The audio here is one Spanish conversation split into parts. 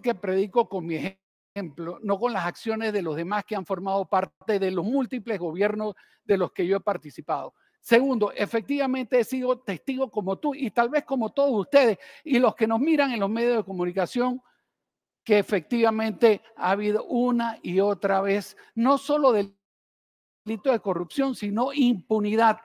que predico con mi ejemplo, no con las acciones de los demás que han formado parte de los múltiples gobiernos de los que yo he participado. Segundo, efectivamente he sido testigo como tú y tal vez como todos ustedes y los que nos miran en los medios de comunicación, que efectivamente ha habido una y otra vez, no solo delito de corrupción, sino impunidad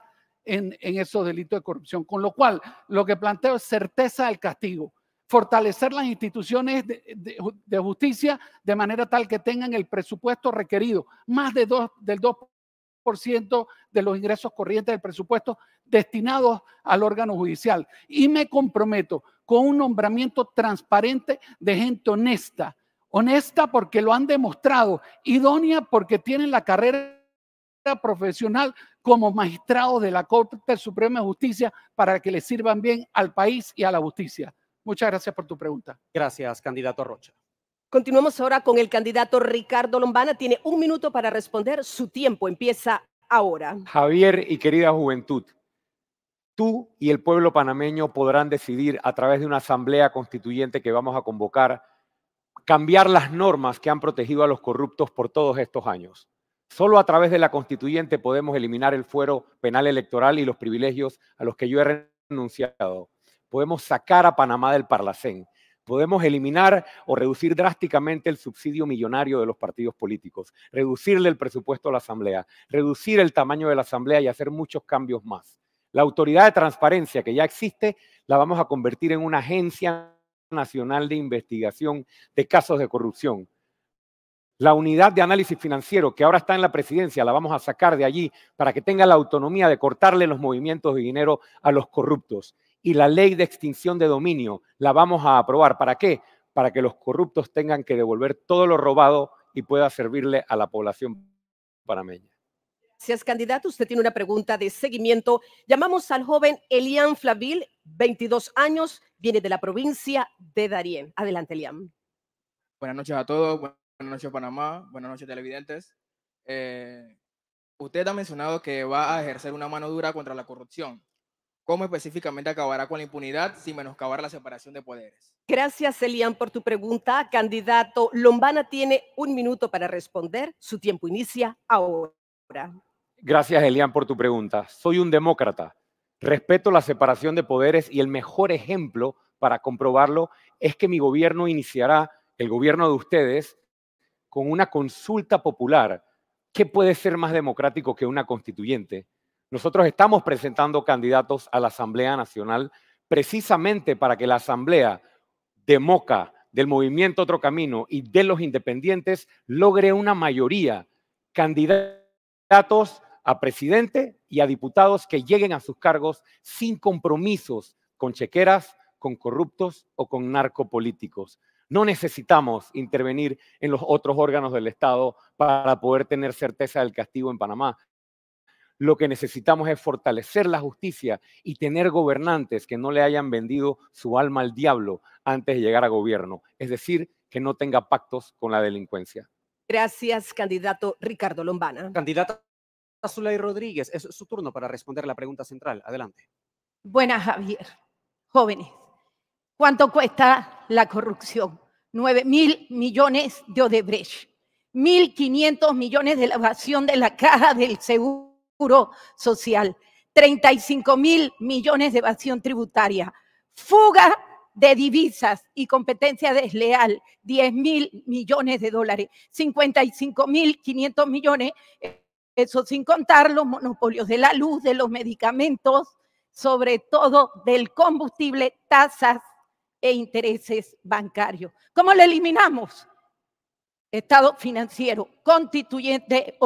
en, en esos delitos de corrupción. Con lo cual, lo que planteo es certeza del castigo fortalecer las instituciones de, justicia de manera tal que tengan el presupuesto requerido, más de dos, del 2% de los ingresos corrientes del presupuesto destinados al órgano judicial. Y me comprometo con un nombramiento transparente de gente honesta, honesta porque lo han demostrado, idónea porque tienen la carrera profesional como magistrados de la Corte Suprema de Justicia para que le sirvan bien al país y a la justicia. Muchas gracias por tu pregunta. Gracias, candidato Rocha. Continuamos ahora con el candidato Ricardo Lombana. Tiene un minuto para responder. Su tiempo empieza ahora. Javier y querida juventud, tú y el pueblo panameño podrán decidir a través de una asamblea constituyente que vamos a convocar cambiar las normas que han protegido a los corruptos por todos estos años. Solo a través de la constituyente podemos eliminar el fuero penal electoral y los privilegios a los que yo he renunciado podemos sacar a Panamá del Parlacén, podemos eliminar o reducir drásticamente el subsidio millonario de los partidos políticos, reducirle el presupuesto a la Asamblea, reducir el tamaño de la Asamblea y hacer muchos cambios más. La autoridad de transparencia que ya existe la vamos a convertir en una agencia nacional de investigación de casos de corrupción. La unidad de análisis financiero que ahora está en la presidencia la vamos a sacar de allí para que tenga la autonomía de cortarle los movimientos de dinero a los corruptos y la ley de extinción de dominio la vamos a aprobar. ¿Para qué? Para que los corruptos tengan que devolver todo lo robado y pueda servirle a la población panameña. es candidato. Usted tiene una pregunta de seguimiento. Llamamos al joven Elian Flavil, 22 años, viene de la provincia de Darién. Adelante, Elian. Buenas noches a todos, buenas noches Panamá, buenas noches televidentes. Eh, usted ha mencionado que va a ejercer una mano dura contra la corrupción. ¿Cómo específicamente acabará con la impunidad sin menoscabar la separación de poderes? Gracias, Elian, por tu pregunta. Candidato Lombana tiene un minuto para responder. Su tiempo inicia ahora. Gracias, Elian, por tu pregunta. Soy un demócrata. Respeto la separación de poderes y el mejor ejemplo para comprobarlo es que mi gobierno iniciará, el gobierno de ustedes, con una consulta popular. ¿Qué puede ser más democrático que una constituyente? Nosotros estamos presentando candidatos a la Asamblea Nacional precisamente para que la Asamblea de Moca, del Movimiento Otro Camino y de los Independientes logre una mayoría candidatos a presidente y a diputados que lleguen a sus cargos sin compromisos con chequeras, con corruptos o con narcopolíticos. No necesitamos intervenir en los otros órganos del Estado para poder tener certeza del castigo en Panamá. Lo que necesitamos es fortalecer la justicia y tener gobernantes que no le hayan vendido su alma al diablo antes de llegar a gobierno, es decir, que no tenga pactos con la delincuencia. Gracias, candidato Ricardo Lombana. Candidata Zulay Rodríguez, es su turno para responder la pregunta central. Adelante. Buenas, Javier. Jóvenes, ¿cuánto cuesta la corrupción? 9 mil millones de Odebrecht, 1.500 millones de la evasión de la caja del seguro social, 35 mil millones de evasión tributaria, fuga de divisas y competencia desleal, 10 mil millones de dólares, 55 mil 500 millones, eso sin contar los monopolios de la luz, de los medicamentos, sobre todo del combustible, tasas e intereses bancarios. ¿Cómo lo eliminamos? Estado financiero, constituyente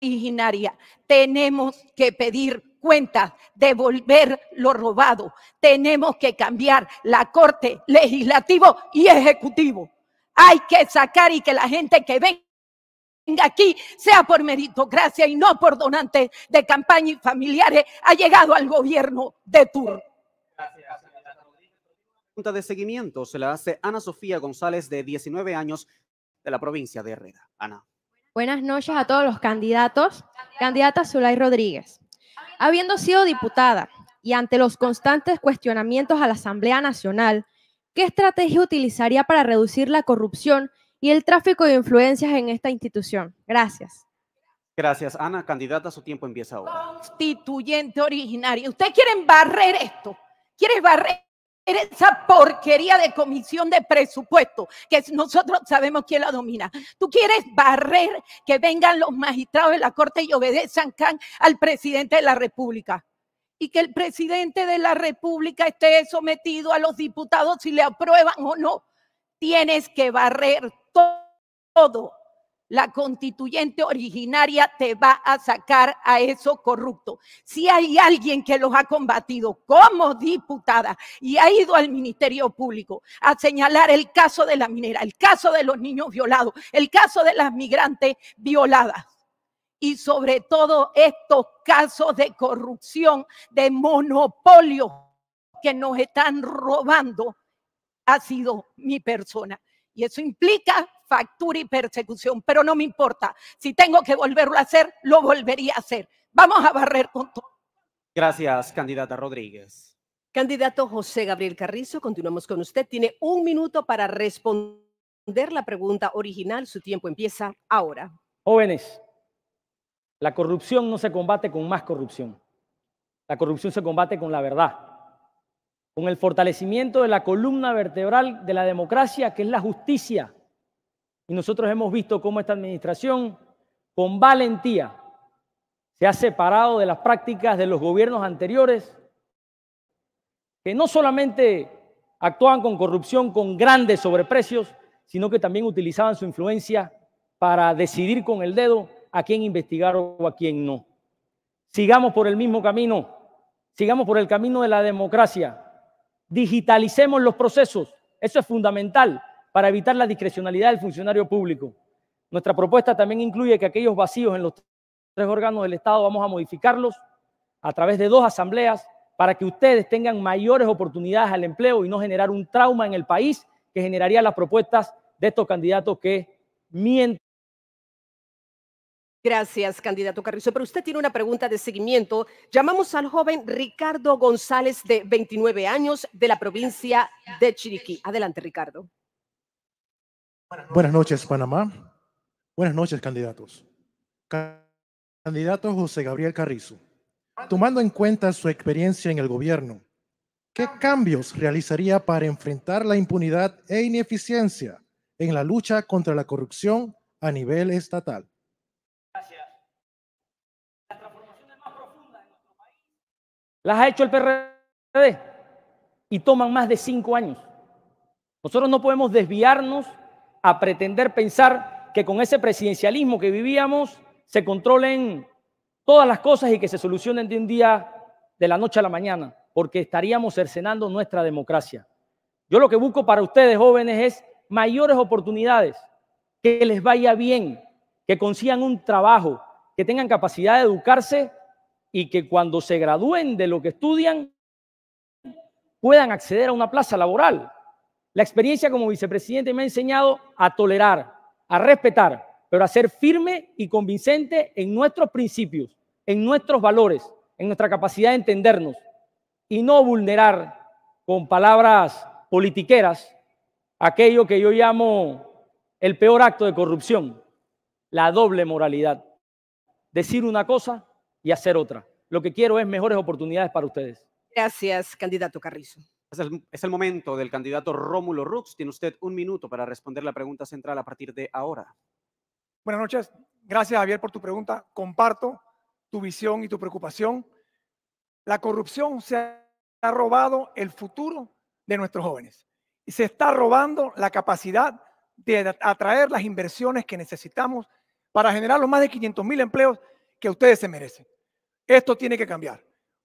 originaria. Tenemos que pedir cuentas, devolver lo robado. Tenemos que cambiar la corte legislativo y ejecutivo. Hay que sacar y que la gente que venga aquí sea por meritocracia y no por donantes de campaña y familiares ha llegado al gobierno de turno. Pregunta de seguimiento se la hace Ana Sofía González de 19 años de la provincia de Herrera. Ana. Buenas noches a todos los candidatos. Candidata Zulay Rodríguez. Habiendo sido diputada y ante los constantes cuestionamientos a la Asamblea Nacional, ¿qué estrategia utilizaría para reducir la corrupción y el tráfico de influencias en esta institución? Gracias. Gracias, Ana. Candidata, su tiempo empieza ahora. Constituyente originario. Ustedes quieren barrer esto. ¿Quieres barrer esa porquería de comisión de presupuesto que nosotros sabemos quién la domina. Tú quieres barrer que vengan los magistrados de la Corte y obedezcan al presidente de la República y que el presidente de la República esté sometido a los diputados si le aprueban o no. Tienes que barrer todo la constituyente originaria te va a sacar a eso corrupto. Si hay alguien que los ha combatido como diputada y ha ido al Ministerio Público a señalar el caso de la minera, el caso de los niños violados, el caso de las migrantes violadas y sobre todo estos casos de corrupción, de monopolio que nos están robando, ha sido mi persona. Y eso implica factura y persecución, pero no me importa. Si tengo que volverlo a hacer, lo volvería a hacer. Vamos a barrer con todo. Gracias, candidata Rodríguez. Candidato José Gabriel Carrizo, continuamos con usted. Tiene un minuto para responder la pregunta original. Su tiempo empieza ahora. Jóvenes, la corrupción no se combate con más corrupción. La corrupción se combate con la verdad, con el fortalecimiento de la columna vertebral de la democracia, que es la justicia, y nosotros hemos visto cómo esta administración, con valentía, se ha separado de las prácticas de los gobiernos anteriores, que no solamente actuaban con corrupción, con grandes sobreprecios, sino que también utilizaban su influencia para decidir con el dedo a quién investigar o a quién no. Sigamos por el mismo camino, sigamos por el camino de la democracia, digitalicemos los procesos, eso es fundamental para evitar la discrecionalidad del funcionario público. Nuestra propuesta también incluye que aquellos vacíos en los tres órganos del Estado vamos a modificarlos a través de dos asambleas para que ustedes tengan mayores oportunidades al empleo y no generar un trauma en el país que generaría las propuestas de estos candidatos que mienten. Gracias, candidato Carrizo. Pero usted tiene una pregunta de seguimiento. Llamamos al joven Ricardo González, de 29 años, de la provincia de Chiriquí. Adelante, Ricardo. Buenas noches. Panamá. Buenas noches, candidatos. Candidato José Gabriel Carrizo, tomando en cuenta su experiencia en el gobierno, ¿qué cambios realizaría para enfrentar la impunidad e ineficiencia en la lucha contra la corrupción a nivel estatal? Gracias. Las transformaciones más profunda en nuestro país las ha hecho el PRD y toman más de cinco años. Nosotros no podemos desviarnos a pretender pensar que con ese presidencialismo que vivíamos se controlen todas las cosas y que se solucionen de un día de la noche a la mañana, porque estaríamos cercenando nuestra democracia. Yo lo que busco para ustedes jóvenes es mayores oportunidades, que les vaya bien, que consigan un trabajo, que tengan capacidad de educarse y que cuando se gradúen de lo que estudian puedan acceder a una plaza laboral. La experiencia como vicepresidente me ha enseñado a tolerar, a respetar, pero a ser firme y convincente en nuestros principios, en nuestros valores, en nuestra capacidad de entendernos y no vulnerar con palabras politiqueras aquello que yo llamo el peor acto de corrupción, la doble moralidad. Decir una cosa y hacer otra. Lo que quiero es mejores oportunidades para ustedes. Gracias, candidato Carrizo. Es el, momento del candidato Rómulo Rux. Tiene usted un minuto para responder la pregunta central a partir de ahora. Buenas noches. Gracias, Javier, por tu pregunta. Comparto tu visión y tu preocupación. La corrupción se ha robado el futuro de nuestros jóvenes. Y se está robando la capacidad de atraer las inversiones que necesitamos para generar los más de 500 mil empleos que ustedes se merecen. Esto tiene que cambiar.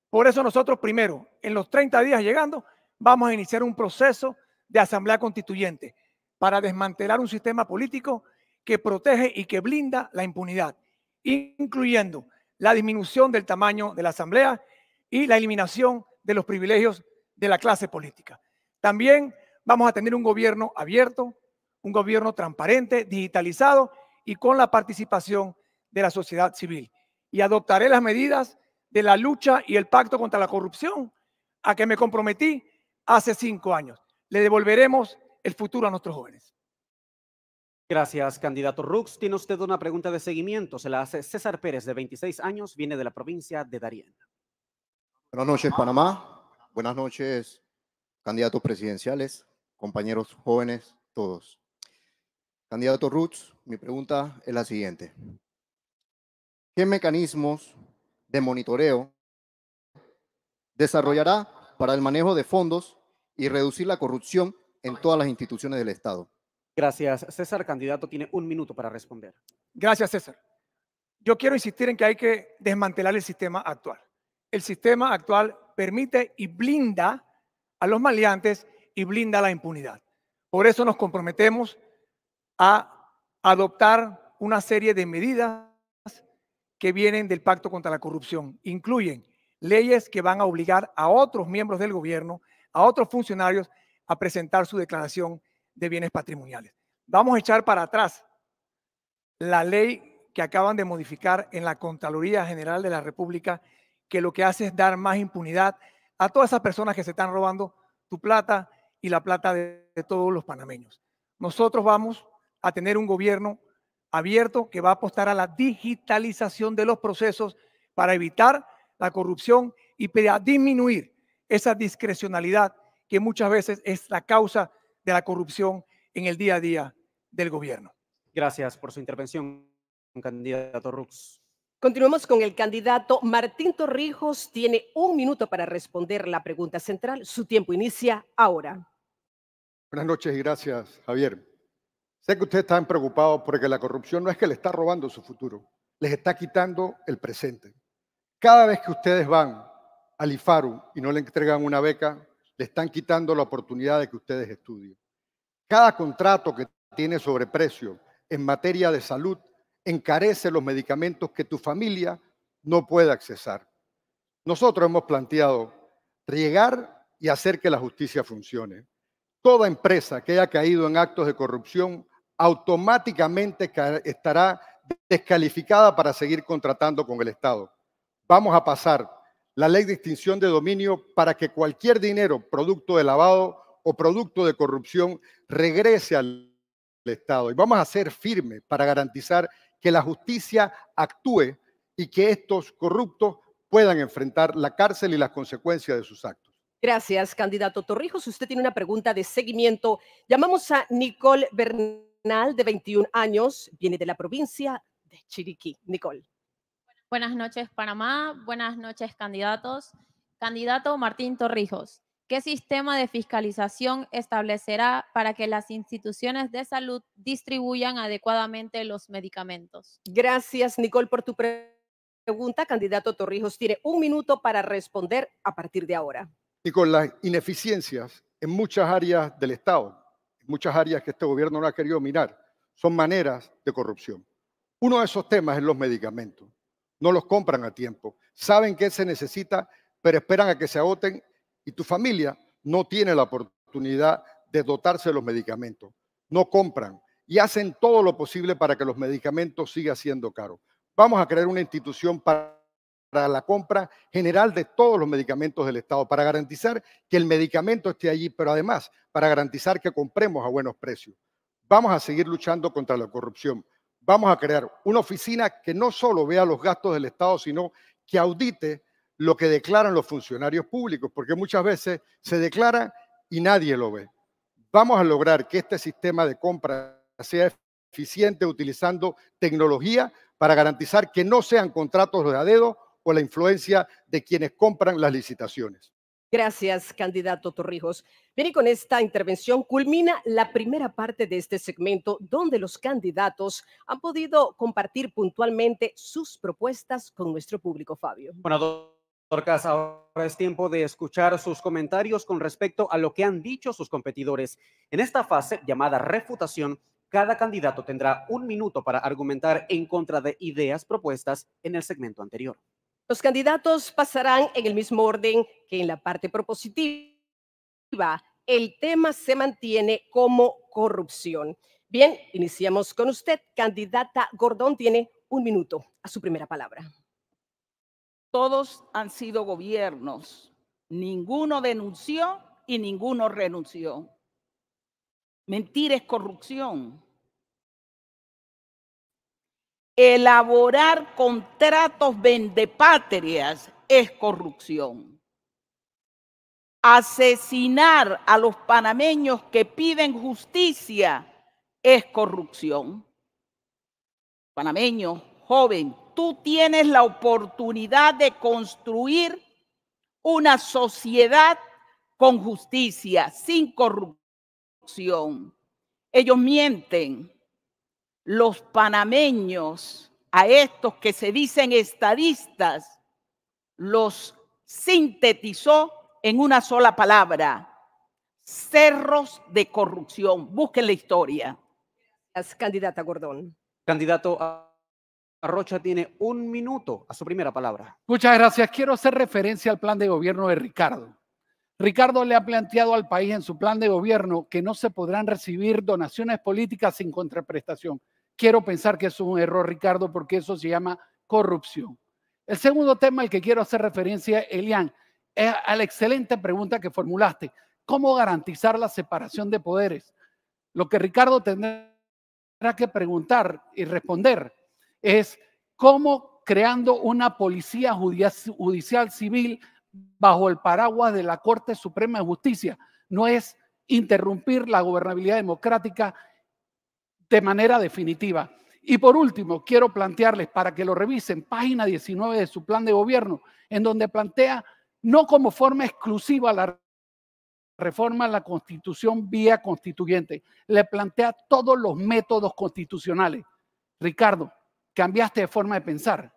Por eso nosotros primero, en los 30 días llegando, vamos a iniciar un proceso de asamblea constituyente para desmantelar un sistema político que protege y que blinda la impunidad, incluyendo la disminución del tamaño de la asamblea y la eliminación de los privilegios de la clase política. También vamos a tener un gobierno abierto, un gobierno transparente, digitalizado y con la participación de la sociedad civil. Y adoptaré las medidas de la lucha y el pacto contra la corrupción a que me comprometí hace cinco años. Le devolveremos el futuro a nuestros jóvenes. Gracias, candidato Rux. Tiene usted una pregunta de seguimiento. Se la hace César Pérez, de 26 años, viene de la provincia de Darien. Buenas noches, Panamá. Buenas noches, candidatos presidenciales, compañeros jóvenes, todos. Candidato Rux, mi pregunta es la siguiente. ¿Qué mecanismos de monitoreo desarrollará para el manejo de fondos y reducir la corrupción en todas las instituciones del Estado. Gracias. César, candidato, tiene un minuto para responder. Gracias, César. Yo quiero insistir en que hay que desmantelar el sistema actual. El sistema actual permite y blinda a los maleantes y blinda la impunidad. Por eso nos comprometemos a adoptar una serie de medidas que vienen del Pacto contra la Corrupción. Incluyen leyes que van a obligar a otros miembros del gobierno, a otros funcionarios, a presentar su declaración de bienes patrimoniales. Vamos a echar para atrás la ley que acaban de modificar en la Contraloría General de la República, que lo que hace es dar más impunidad a todas esas personas que se están robando tu plata y la plata de, de todos los panameños. Nosotros vamos a tener un gobierno abierto que va a apostar a la digitalización de los procesos para evitar la corrupción y para disminuir esa discrecionalidad que muchas veces es la causa de la corrupción en el día a día del gobierno. Gracias por su intervención, candidato Rux. Continuamos con el candidato Martín Torrijos. Tiene un minuto para responder la pregunta central. Su tiempo inicia ahora. Buenas noches y gracias, Javier. Sé que ustedes están preocupados porque la corrupción no es que le está robando su futuro, les está quitando el presente. Cada vez que ustedes van al IFARU y no le entregan una beca, le están quitando la oportunidad de que ustedes estudien. Cada contrato que tiene sobreprecio en materia de salud encarece los medicamentos que tu familia no puede accesar. Nosotros hemos planteado llegar y hacer que la justicia funcione. Toda empresa que haya caído en actos de corrupción automáticamente estará descalificada para seguir contratando con el Estado vamos a pasar la ley de extinción de dominio para que cualquier dinero producto de lavado o producto de corrupción regrese al Estado. Y vamos a ser firmes para garantizar que la justicia actúe y que estos corruptos puedan enfrentar la cárcel y las consecuencias de sus actos. Gracias, candidato Torrijos. Usted tiene una pregunta de seguimiento. Llamamos a Nicole Bernal, de 21 años, viene de la provincia de Chiriquí. Nicole. Buenas noches, Panamá. Buenas noches, candidatos. Candidato Martín Torrijos, ¿qué sistema de fiscalización establecerá para que las instituciones de salud distribuyan adecuadamente los medicamentos? Gracias, Nicole, por tu pregunta. Candidato Torrijos, tiene un minuto para responder a partir de ahora. Nicole, las ineficiencias en muchas áreas del Estado, en muchas áreas que este gobierno no ha querido mirar, son maneras de corrupción. Uno de esos temas es los medicamentos no los compran a tiempo, saben que se necesita, pero esperan a que se agoten y tu familia no tiene la oportunidad de dotarse de los medicamentos. No compran y hacen todo lo posible para que los medicamentos sigan siendo caros. Vamos a crear una institución para la compra general de todos los medicamentos del Estado, para garantizar que el medicamento esté allí, pero además para garantizar que compremos a buenos precios. Vamos a seguir luchando contra la corrupción vamos a crear una oficina que no solo vea los gastos del Estado, sino que audite lo que declaran los funcionarios públicos, porque muchas veces se declara y nadie lo ve. Vamos a lograr que este sistema de compra sea eficiente utilizando tecnología para garantizar que no sean contratos de a dedo o la influencia de quienes compran las licitaciones. Gracias, candidato Torrijos. Bien, con esta intervención culmina la primera parte de este segmento donde los candidatos han podido compartir puntualmente sus propuestas con nuestro público, Fabio. Bueno, Casas, ahora es tiempo de escuchar sus comentarios con respecto a lo que han dicho sus competidores. En esta fase llamada refutación, cada candidato tendrá un minuto para argumentar en contra de ideas propuestas en el segmento anterior. Los candidatos pasarán en el mismo orden que en la parte propositiva. El tema se mantiene como corrupción. Bien, iniciamos con usted. Candidata Gordón tiene un minuto a su primera palabra. Todos han sido gobiernos. Ninguno denunció y ninguno renunció. Mentir es corrupción elaborar contratos vendepatrias es corrupción. Asesinar a los panameños que piden justicia es corrupción. Panameño, joven, tú tienes la oportunidad de construir una sociedad con justicia, sin corrupción. Ellos mienten, los panameños a estos que se dicen estadistas, los sintetizó en una sola palabra, cerros de corrupción. Busquen la historia. Es candidata Gordon. Candidato Arrocha tiene un minuto a su primera palabra. Muchas gracias. Quiero hacer referencia al plan de gobierno de Ricardo. Ricardo le ha planteado al país en su plan de gobierno que no se podrán recibir donaciones políticas sin contraprestación. Quiero pensar que es un error, Ricardo, porque eso se llama corrupción. El segundo tema al que quiero hacer referencia, Elian, es a la excelente pregunta que formulaste. ¿Cómo garantizar la separación de poderes? Lo que Ricardo tendrá que preguntar y responder es cómo creando una policía judicial civil bajo el paraguas de la Corte Suprema de Justicia no es interrumpir la gobernabilidad democrática de manera definitiva. Y por último, quiero plantearles para que lo revisen, página 19 de su plan de gobierno, en donde plantea no como forma exclusiva la reforma a la constitución vía constituyente, le plantea todos los métodos constitucionales. Ricardo, cambiaste de forma de pensar.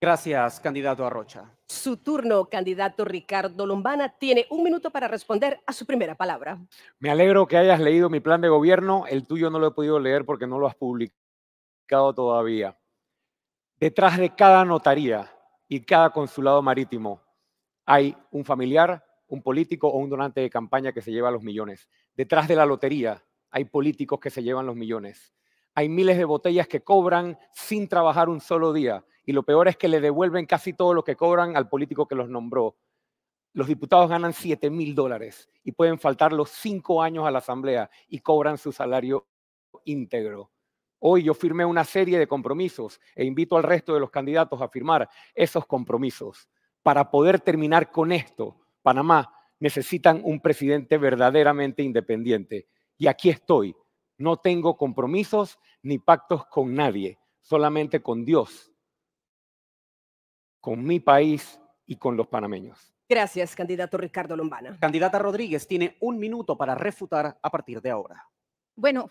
Gracias, candidato Arrocha. Su turno, candidato Ricardo Lombana, tiene un minuto para responder a su primera palabra. Me alegro que hayas leído mi plan de gobierno. El tuyo no lo he podido leer porque no lo has publicado todavía. Detrás de cada notaría y cada consulado marítimo hay un familiar, un político o un donante de campaña que se lleva los millones. Detrás de la lotería hay políticos que se llevan los millones hay miles de botellas que cobran sin trabajar un solo día. Y lo peor es que le devuelven casi todo lo que cobran al político que los nombró. Los diputados ganan 7 mil dólares y pueden faltar los cinco años a la Asamblea y cobran su salario íntegro. Hoy yo firmé una serie de compromisos e invito al resto de los candidatos a firmar esos compromisos. Para poder terminar con esto, Panamá necesitan un presidente verdaderamente independiente. Y aquí estoy no tengo compromisos ni pactos con nadie, solamente con Dios, con mi país y con los panameños. Gracias, candidato Ricardo Lombana. Candidata Rodríguez tiene un minuto para refutar a partir de ahora. Bueno,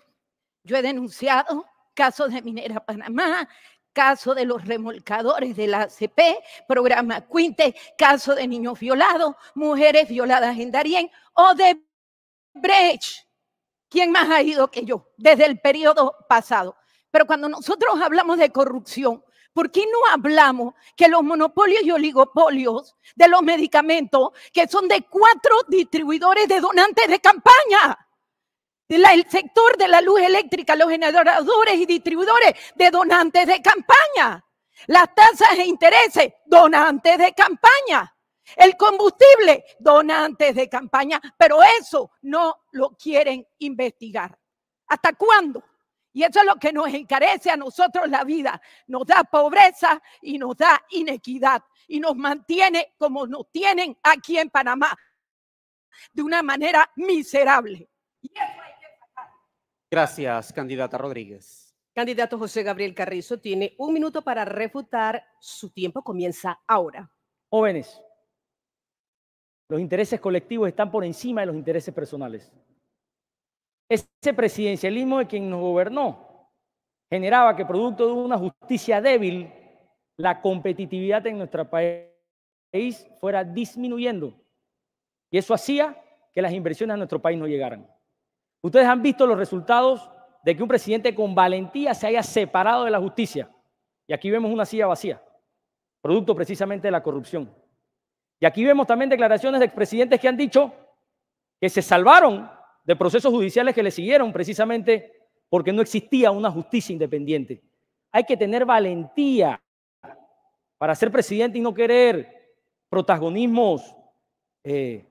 yo he denunciado caso de Minera Panamá, caso de los remolcadores de la CP, programa Quinte, caso de niños violados, mujeres violadas en Darien o de Brecht. ¿Quién más ha ido que yo desde el periodo pasado? Pero cuando nosotros hablamos de corrupción, ¿por qué no hablamos que los monopolios y oligopolios de los medicamentos, que son de cuatro distribuidores de donantes de campaña? el sector de la luz eléctrica, los generadores y distribuidores de donantes de campaña. Las tasas e intereses, donantes de campaña. El combustible donantes de campaña, pero eso no lo quieren investigar. ¿Hasta cuándo? Y eso es lo que nos encarece a nosotros la vida. Nos da pobreza y nos da inequidad y nos mantiene como nos tienen aquí en Panamá, de una manera miserable. Gracias, candidata Rodríguez. Candidato José Gabriel Carrizo tiene un minuto para refutar. Su tiempo comienza ahora. Jóvenes, los intereses colectivos están por encima de los intereses personales. Ese presidencialismo de quien nos gobernó generaba que producto de una justicia débil, la competitividad en nuestro país fuera disminuyendo. Y eso hacía que las inversiones a nuestro país no llegaran. Ustedes han visto los resultados de que un presidente con valentía se haya separado de la justicia. Y aquí vemos una silla vacía, producto precisamente de la corrupción. Y aquí vemos también declaraciones de expresidentes que han dicho que se salvaron de procesos judiciales que le siguieron precisamente porque no existía una justicia independiente. Hay que tener valentía para ser presidente y no querer protagonismos eh,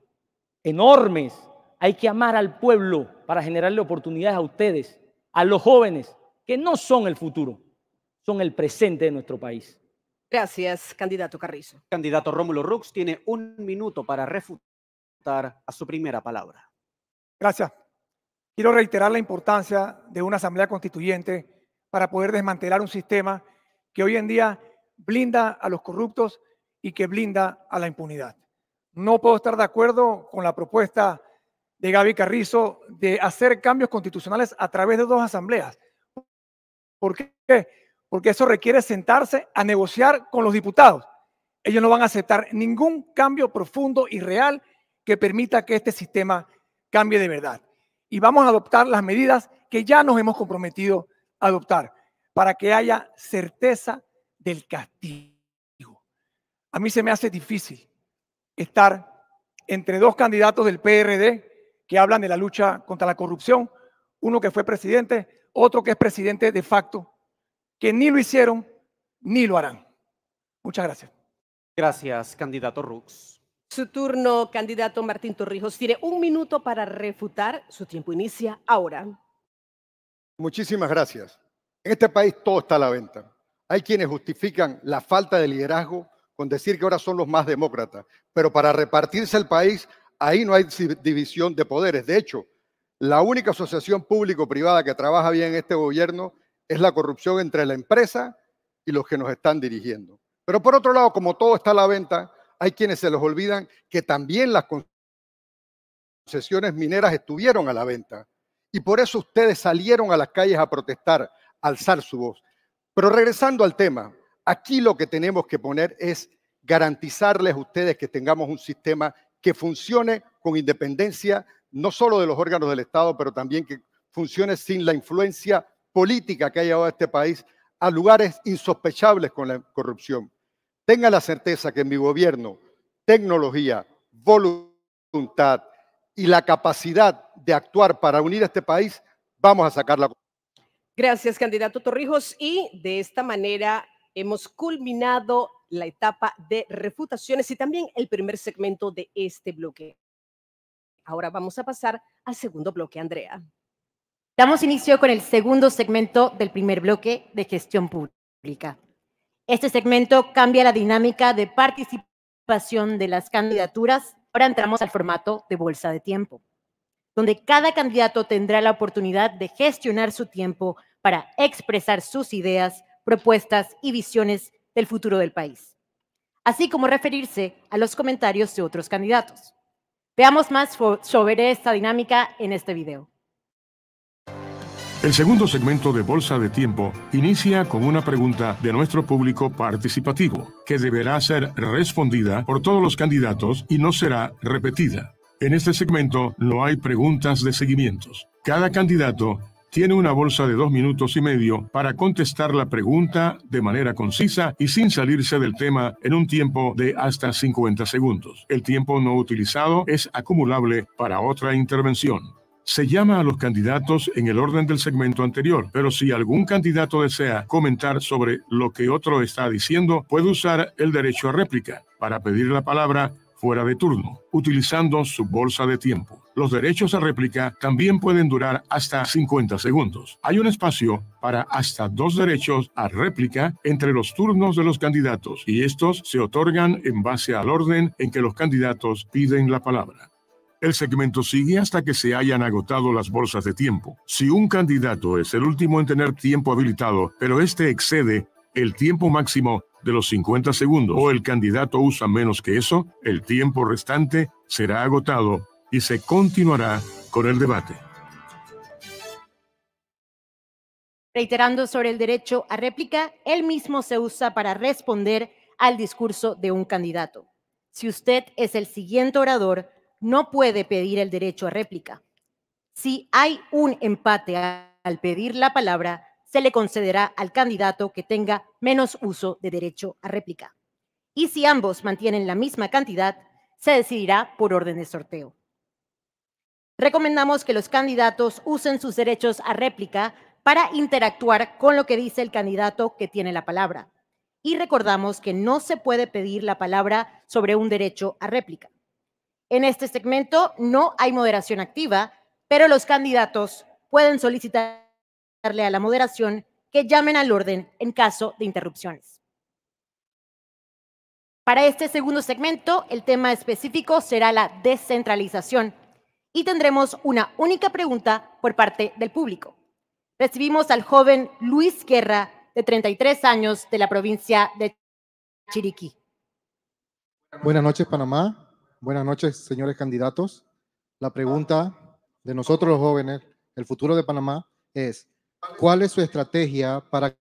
enormes. Hay que amar al pueblo para generarle oportunidades a ustedes, a los jóvenes, que no son el futuro, son el presente de nuestro país. Gracias, candidato Carrizo. Candidato Rómulo Rux tiene un minuto para refutar a su primera palabra. Gracias. Quiero reiterar la importancia de una asamblea constituyente para poder desmantelar un sistema que hoy en día blinda a los corruptos y que blinda a la impunidad. No puedo estar de acuerdo con la propuesta de Gaby Carrizo de hacer cambios constitucionales a través de dos asambleas. ¿Por qué? porque eso requiere sentarse a negociar con los diputados. Ellos no van a aceptar ningún cambio profundo y real que permita que este sistema cambie de verdad. Y vamos a adoptar las medidas que ya nos hemos comprometido a adoptar para que haya certeza del castigo. A mí se me hace difícil estar entre dos candidatos del PRD que hablan de la lucha contra la corrupción, uno que fue presidente, otro que es presidente de facto que ni lo hicieron ni lo harán. Muchas gracias. Gracias, candidato Rux. Su turno, candidato Martín Torrijos. Tiene un minuto para refutar. Su tiempo inicia ahora. Muchísimas gracias. En este país todo está a la venta. Hay quienes justifican la falta de liderazgo con decir que ahora son los más demócratas, pero para repartirse el país, ahí no hay división de poderes. De hecho, la única asociación público-privada que trabaja bien en este gobierno es la corrupción entre la empresa y los que nos están dirigiendo. Pero por otro lado, como todo está a la venta, hay quienes se los olvidan que también las concesiones mineras estuvieron a la venta. Y por eso ustedes salieron a las calles a protestar, alzar su voz. Pero regresando al tema, aquí lo que tenemos que poner es garantizarles a ustedes que tengamos un sistema que funcione con independencia, no solo de los órganos del Estado, pero también que funcione sin la influencia política que ha llevado a este país a lugares insospechables con la corrupción. Tenga la certeza que en mi gobierno, tecnología, voluntad y la capacidad de actuar para unir a este país, vamos a sacar la Gracias, candidato Torrijos. Y de esta manera hemos culminado la etapa de refutaciones y también el primer segmento de este bloque. Ahora vamos a pasar al segundo bloque, Andrea. Damos inicio con el segundo segmento del primer bloque de gestión pública. Este segmento cambia la dinámica de participación de las candidaturas. Ahora entramos al formato de bolsa de tiempo, donde cada candidato tendrá la oportunidad de gestionar su tiempo para expresar sus ideas, propuestas y visiones del futuro del país, así como referirse a los comentarios de otros candidatos. Veamos más sobre esta dinámica en este video. El segundo segmento de Bolsa de Tiempo inicia con una pregunta de nuestro público participativo, que deberá ser respondida por todos los candidatos y no será repetida. En este segmento no hay preguntas de seguimientos. Cada candidato tiene una bolsa de dos minutos y medio para contestar la pregunta de manera concisa y sin salirse del tema en un tiempo de hasta 50 segundos. El tiempo no utilizado es acumulable para otra intervención. Se llama a los candidatos en el orden del segmento anterior, pero si algún candidato desea comentar sobre lo que otro está diciendo, puede usar el derecho a réplica para pedir la palabra fuera de turno, utilizando su bolsa de tiempo. Los derechos a réplica también pueden durar hasta 50 segundos. Hay un espacio para hasta dos derechos a réplica entre los turnos de los candidatos y estos se otorgan en base al orden en que los candidatos piden la palabra. El segmento sigue hasta que se hayan agotado las bolsas de tiempo. Si un candidato es el último en tener tiempo habilitado, pero este excede el tiempo máximo de los 50 segundos o el candidato usa menos que eso, el tiempo restante será agotado y se continuará con el debate. Reiterando sobre el derecho a réplica, él mismo se usa para responder al discurso de un candidato. Si usted es el siguiente orador, no puede pedir el derecho a réplica. Si hay un empate al pedir la palabra, se le concederá al candidato que tenga menos uso de derecho a réplica. Y si ambos mantienen la misma cantidad, se decidirá por orden de sorteo. Recomendamos que los candidatos usen sus derechos a réplica para interactuar con lo que dice el candidato que tiene la palabra. Y recordamos que no se puede pedir la palabra sobre un derecho a réplica. En este segmento no hay moderación activa, pero los candidatos pueden solicitarle a la moderación que llamen al orden en caso de interrupciones. Para este segundo segmento, el tema específico será la descentralización y tendremos una única pregunta por parte del público. Recibimos al joven Luis Guerra, de 33 años, de la provincia de Chiriquí. Buenas noches, Panamá. Buenas noches, señores candidatos. La pregunta de nosotros los jóvenes, el futuro de Panamá, es ¿cuál es su estrategia para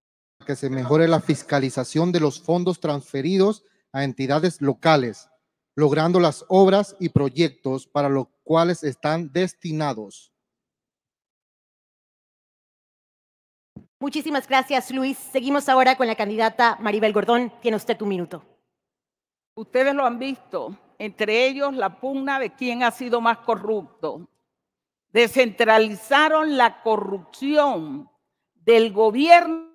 que se mejore la fiscalización de los fondos transferidos a entidades locales, logrando las obras y proyectos para los cuales están destinados? Muchísimas gracias, Luis. Seguimos ahora con la candidata Maribel Gordón. Tiene usted un minuto. Ustedes lo han visto entre ellos la pugna de quién ha sido más corrupto. Descentralizaron la corrupción del gobierno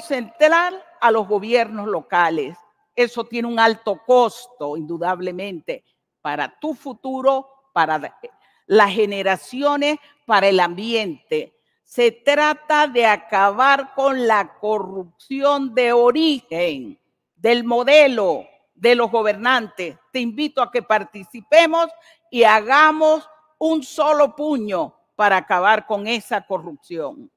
central a los gobiernos locales. Eso tiene un alto costo, indudablemente, para tu futuro, para las generaciones, para el ambiente. Se trata de acabar con la corrupción de origen del modelo de los gobernantes. Te invito a que participemos y hagamos un solo puño para acabar con esa corrupción.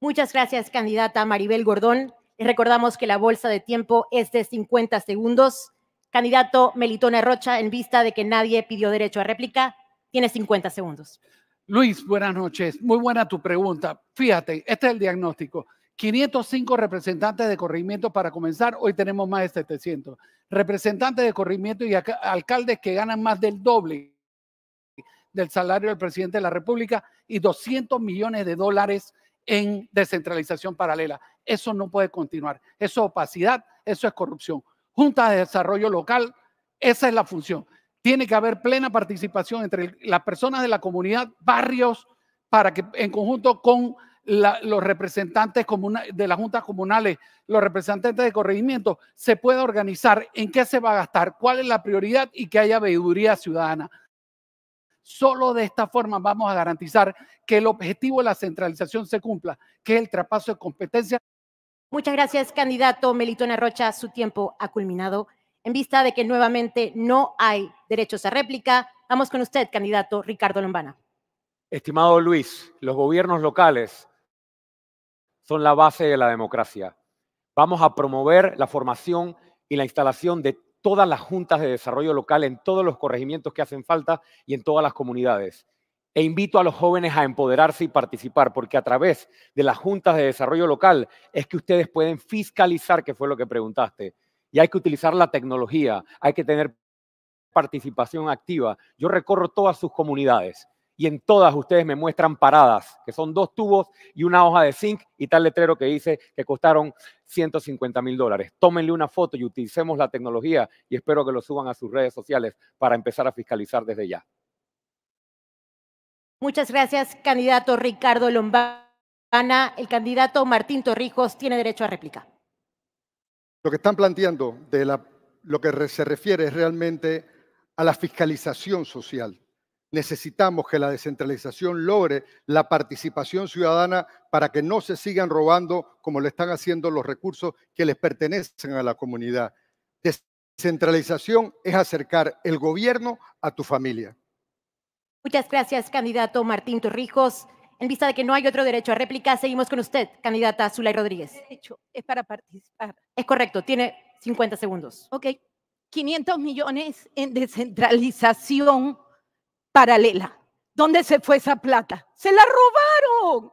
Muchas gracias, candidata Maribel Gordón. recordamos que la bolsa de tiempo es de 50 segundos. Candidato Melitona Rocha, en vista de que nadie pidió derecho a réplica, tiene 50 segundos. Luis, buenas noches. Muy buena tu pregunta. Fíjate, este es el diagnóstico. 505 representantes de corregimiento para comenzar, hoy tenemos más de 700. Representantes de corregimiento y alcaldes que ganan más del doble del salario del presidente de la República y 200 millones de dólares en descentralización paralela. Eso no puede continuar. Eso es opacidad, eso es corrupción. Junta de Desarrollo Local, esa es la función. Tiene que haber plena participación entre las personas de la comunidad, barrios, para que en conjunto con los representantes de las juntas comunales, los representantes de corregimiento, se pueda organizar en qué se va a gastar, cuál es la prioridad y que haya veeduría ciudadana. Solo de esta forma vamos a garantizar que el objetivo de la centralización se cumpla, que es el traspaso de competencia. Muchas gracias, candidato Melitona Rocha. Su tiempo ha culminado. En vista de que nuevamente no hay derechos a réplica, vamos con usted, candidato Ricardo Lombana. Estimado Luis, los gobiernos locales son la base de la democracia. Vamos a promover la formación y la instalación de todas las juntas de desarrollo local en todos los corregimientos que hacen falta y en todas las comunidades. E invito a los jóvenes a empoderarse y participar, porque a través de las juntas de desarrollo local es que ustedes pueden fiscalizar, que fue lo que preguntaste, y hay que utilizar la tecnología, hay que tener participación activa. Yo recorro todas sus comunidades y en todas ustedes me muestran paradas, que son dos tubos y una hoja de zinc y tal letrero que dice que costaron 150 mil dólares. Tómenle una foto y utilicemos la tecnología y espero que lo suban a sus redes sociales para empezar a fiscalizar desde ya. Muchas gracias, candidato Ricardo Lombana. El candidato Martín Torrijos tiene derecho a réplica. Lo que están planteando de la, lo que se refiere es realmente a la fiscalización social Necesitamos que la descentralización logre la participación ciudadana para que no se sigan robando como lo están haciendo los recursos que les pertenecen a la comunidad. Descentralización es acercar el gobierno a tu familia. Muchas gracias, candidato Martín Torrijos. En vista de que no hay otro derecho a réplica, seguimos con usted, candidata Zulay Rodríguez. derecho es para participar. Es correcto, tiene 50 segundos. Ok. 500 millones en descentralización paralela. ¿Dónde se fue esa plata? Se la robaron.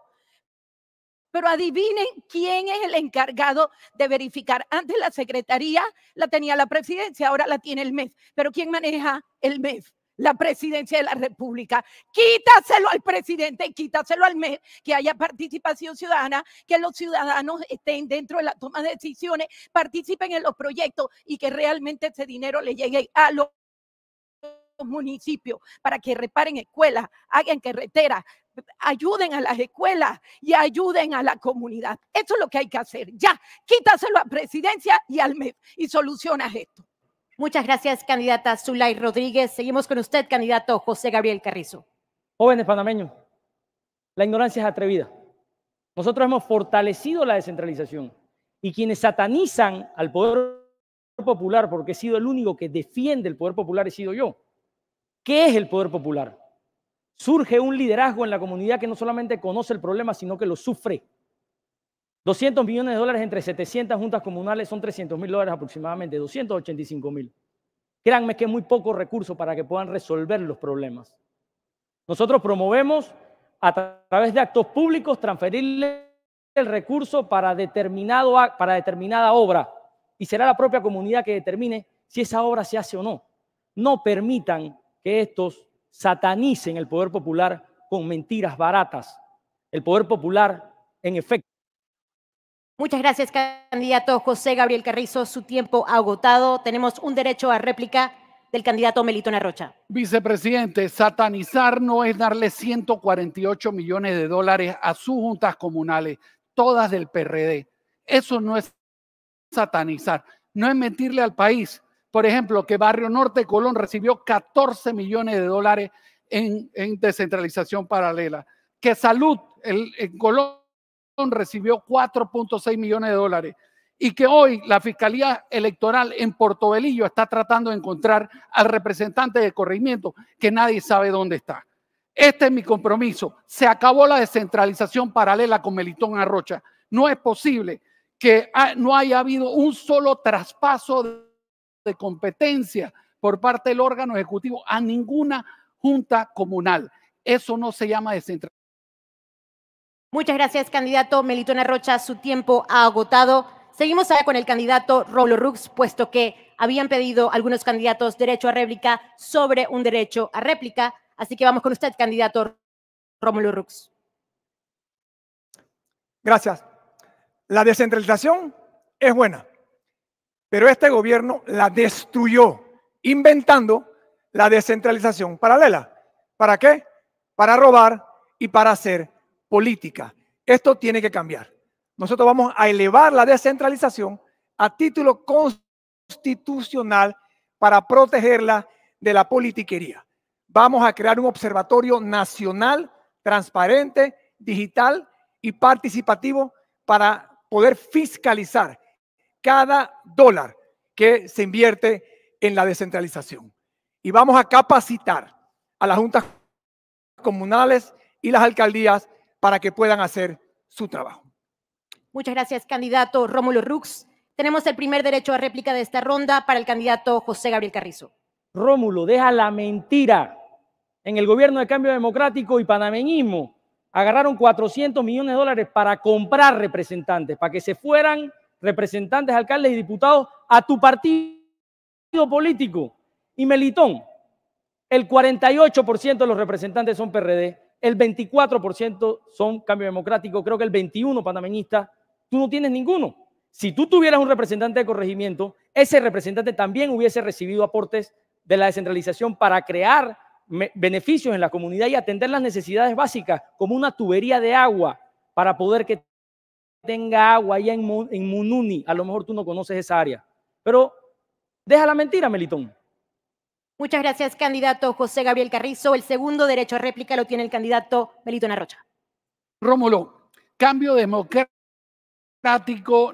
Pero adivinen quién es el encargado de verificar. Antes la secretaría la tenía la presidencia, ahora la tiene el MEF. Pero ¿quién maneja el MEF? La presidencia de la República. Quítaselo al presidente quítaselo al MEF, que haya participación ciudadana, que los ciudadanos estén dentro de la toma de decisiones, participen en los proyectos y que realmente ese dinero le llegue a los municipios para que reparen escuelas, hagan carreteras, ayuden a las escuelas y ayuden a la comunidad. Eso es lo que hay que hacer. Ya, quítaselo a presidencia y al MEP y solucionas esto. Muchas gracias, candidata Zulay Rodríguez. Seguimos con usted, candidato José Gabriel Carrizo. Jóvenes panameños, la ignorancia es atrevida. Nosotros hemos fortalecido la descentralización y quienes satanizan al poder popular, porque he sido el único que defiende el poder popular, he sido yo ¿Qué es el poder popular? Surge un liderazgo en la comunidad que no solamente conoce el problema, sino que lo sufre. 200 millones de dólares entre 700 juntas comunales son 300 mil dólares aproximadamente, 285 mil. Créanme que es muy poco recurso para que puedan resolver los problemas. Nosotros promovemos a, través de actos públicos transferirle el recurso para, determinado, para determinada obra y será la propia comunidad que determine si esa obra se hace o no. No permitan que estos satanicen el poder popular con mentiras baratas. El poder popular, en efecto. Muchas gracias, candidato José Gabriel Carrizo. Su tiempo ha agotado. Tenemos un derecho a réplica del candidato Melitón Arrocha. Vicepresidente, satanizar no es darle 148 millones de dólares a sus juntas comunales, todas del PRD. Eso no es satanizar, no es mentirle al país, por ejemplo, que Barrio Norte Colón recibió 14 millones de dólares en, descentralización paralela, que Salud el, en Colón recibió 4.6 millones de dólares y que hoy la Fiscalía Electoral en Portobelillo está tratando de encontrar al representante de corregimiento que nadie sabe dónde está. Este es mi compromiso. Se acabó la descentralización paralela con Melitón Arrocha. No es posible que no haya habido un solo traspaso de de competencia por parte del órgano ejecutivo a ninguna junta comunal. Eso no se llama descentralización. Muchas gracias, candidato Melitona Rocha. Su tiempo ha agotado. Seguimos ahora con el candidato Rolo Rux, puesto que habían pedido algunos candidatos derecho a réplica sobre un derecho a réplica. Así que vamos con usted, candidato Rómulo Rux. Gracias. La descentralización es buena. Pero este gobierno la destruyó inventando la descentralización paralela. ¿Para qué? Para robar y para hacer política. Esto tiene que cambiar. Nosotros vamos a elevar la descentralización a título constitucional para protegerla de la politiquería. Vamos a crear un observatorio nacional, transparente, digital y participativo para poder fiscalizar cada dólar que se invierte en la descentralización. Y vamos a capacitar a las juntas comunales y las alcaldías para que puedan hacer su trabajo. Muchas gracias, candidato Rómulo Rux. Tenemos el primer derecho a réplica de esta ronda para el candidato José Gabriel Carrizo. Rómulo, deja la mentira. En el gobierno de cambio democrático y panameñismo agarraron 400 millones de dólares para comprar representantes, para que se fueran representantes, alcaldes y diputados a tu partido político. Y Melitón, el 48% de los representantes son PRD, el 24% son Cambio Democrático, creo que el 21% panameñista. Tú no tienes ninguno. Si tú tuvieras un representante de corregimiento, ese representante también hubiese recibido aportes de la descentralización para crear beneficios en la comunidad y atender las necesidades básicas, como una tubería de agua para poder que tenga agua allá en, Mununi, a lo mejor tú no conoces esa área. Pero deja la mentira, Melitón. Muchas gracias, candidato José Gabriel Carrizo. El segundo derecho a réplica lo tiene el candidato Melitón Arrocha. Rómulo, cambio democrático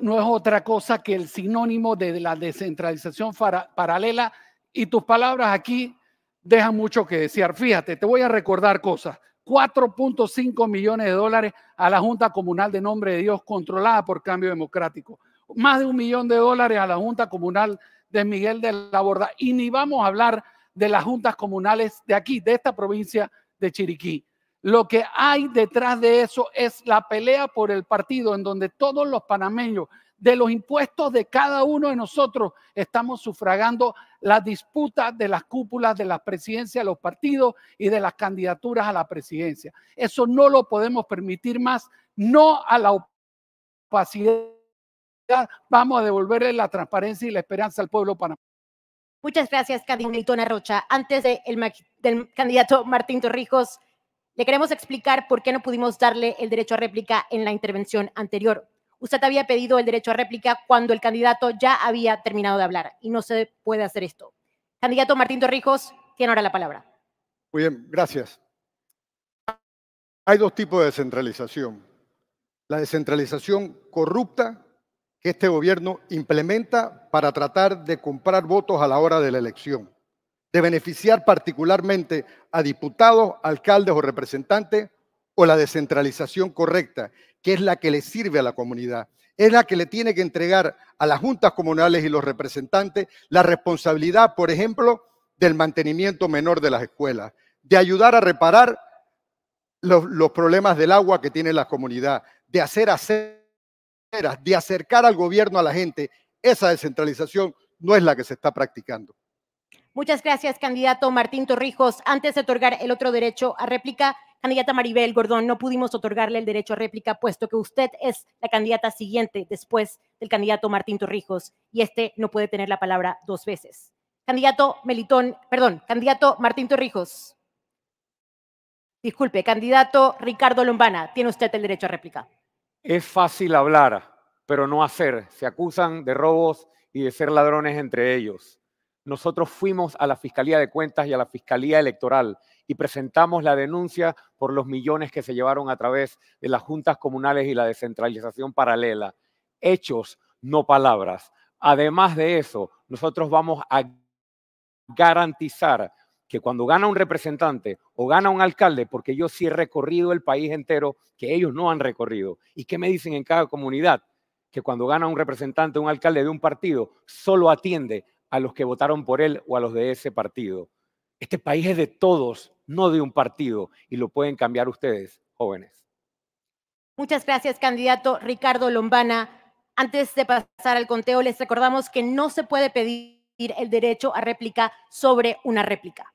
no es otra cosa que el sinónimo de la descentralización paralela y tus palabras aquí dejan mucho que desear. Fíjate, te voy a recordar cosas. 4.5 millones de dólares a la Junta Comunal de Nombre de Dios, controlada por Cambio Democrático. Más de un millón de dólares a la Junta Comunal de Miguel de la Borda. Y ni vamos a hablar de las juntas comunales de aquí, de esta provincia de Chiriquí. Lo que hay detrás de eso es la pelea por el partido en donde todos los panameños de los impuestos de cada uno de nosotros, estamos sufragando la disputa de las cúpulas de la presidencia de los partidos y de las candidaturas a la presidencia. Eso no lo podemos permitir más, no a la opacidad. Vamos a devolverle la transparencia y la esperanza al pueblo panameño. Muchas gracias, candidato Antes de el, del candidato Martín Torrijos, le queremos explicar por qué no pudimos darle el derecho a réplica en la intervención anterior usted había pedido el derecho a réplica cuando el candidato ya había terminado de hablar y no se puede hacer esto. Candidato Martín Torrijos, tiene ahora la palabra. Muy bien, gracias. Hay dos tipos de descentralización. La descentralización corrupta que este gobierno implementa para tratar de comprar votos a la hora de la elección, de beneficiar particularmente a diputados, alcaldes o representantes, o la descentralización correcta, que es la que le sirve a la comunidad, es la que le tiene que entregar a las juntas comunales y los representantes la responsabilidad, por ejemplo, del mantenimiento menor de las escuelas, de ayudar a reparar los, problemas del agua que tiene la comunidad, de hacer aceras, de acercar al gobierno a la gente. Esa descentralización no es la que se está practicando. Muchas gracias, candidato Martín Torrijos. Antes de otorgar el otro derecho a réplica, Candidata Maribel Gordón, no pudimos otorgarle el derecho a réplica, puesto que usted es la candidata siguiente después del candidato Martín Torrijos y este no puede tener la palabra dos veces. Candidato Melitón, perdón, candidato Martín Torrijos. Disculpe, candidato Ricardo Lombana, tiene usted el derecho a réplica. Es fácil hablar, pero no hacer. Se acusan de robos y de ser ladrones entre ellos nosotros fuimos a la Fiscalía de Cuentas y a la Fiscalía Electoral y presentamos la denuncia por los millones que se llevaron a través de las juntas comunales y la descentralización paralela. Hechos, no palabras. Además de eso, nosotros vamos a garantizar que cuando gana un representante o gana un alcalde, porque yo sí he recorrido el país entero que ellos no han recorrido, ¿y qué me dicen en cada comunidad? Que cuando gana un representante o un alcalde de un partido, solo atiende a los que votaron por él o a los de ese partido. Este país es de todos, no de un partido, y lo pueden cambiar ustedes, jóvenes. Muchas gracias, candidato Ricardo Lombana. Antes de pasar al conteo, les recordamos que no se puede pedir el derecho a réplica sobre una réplica.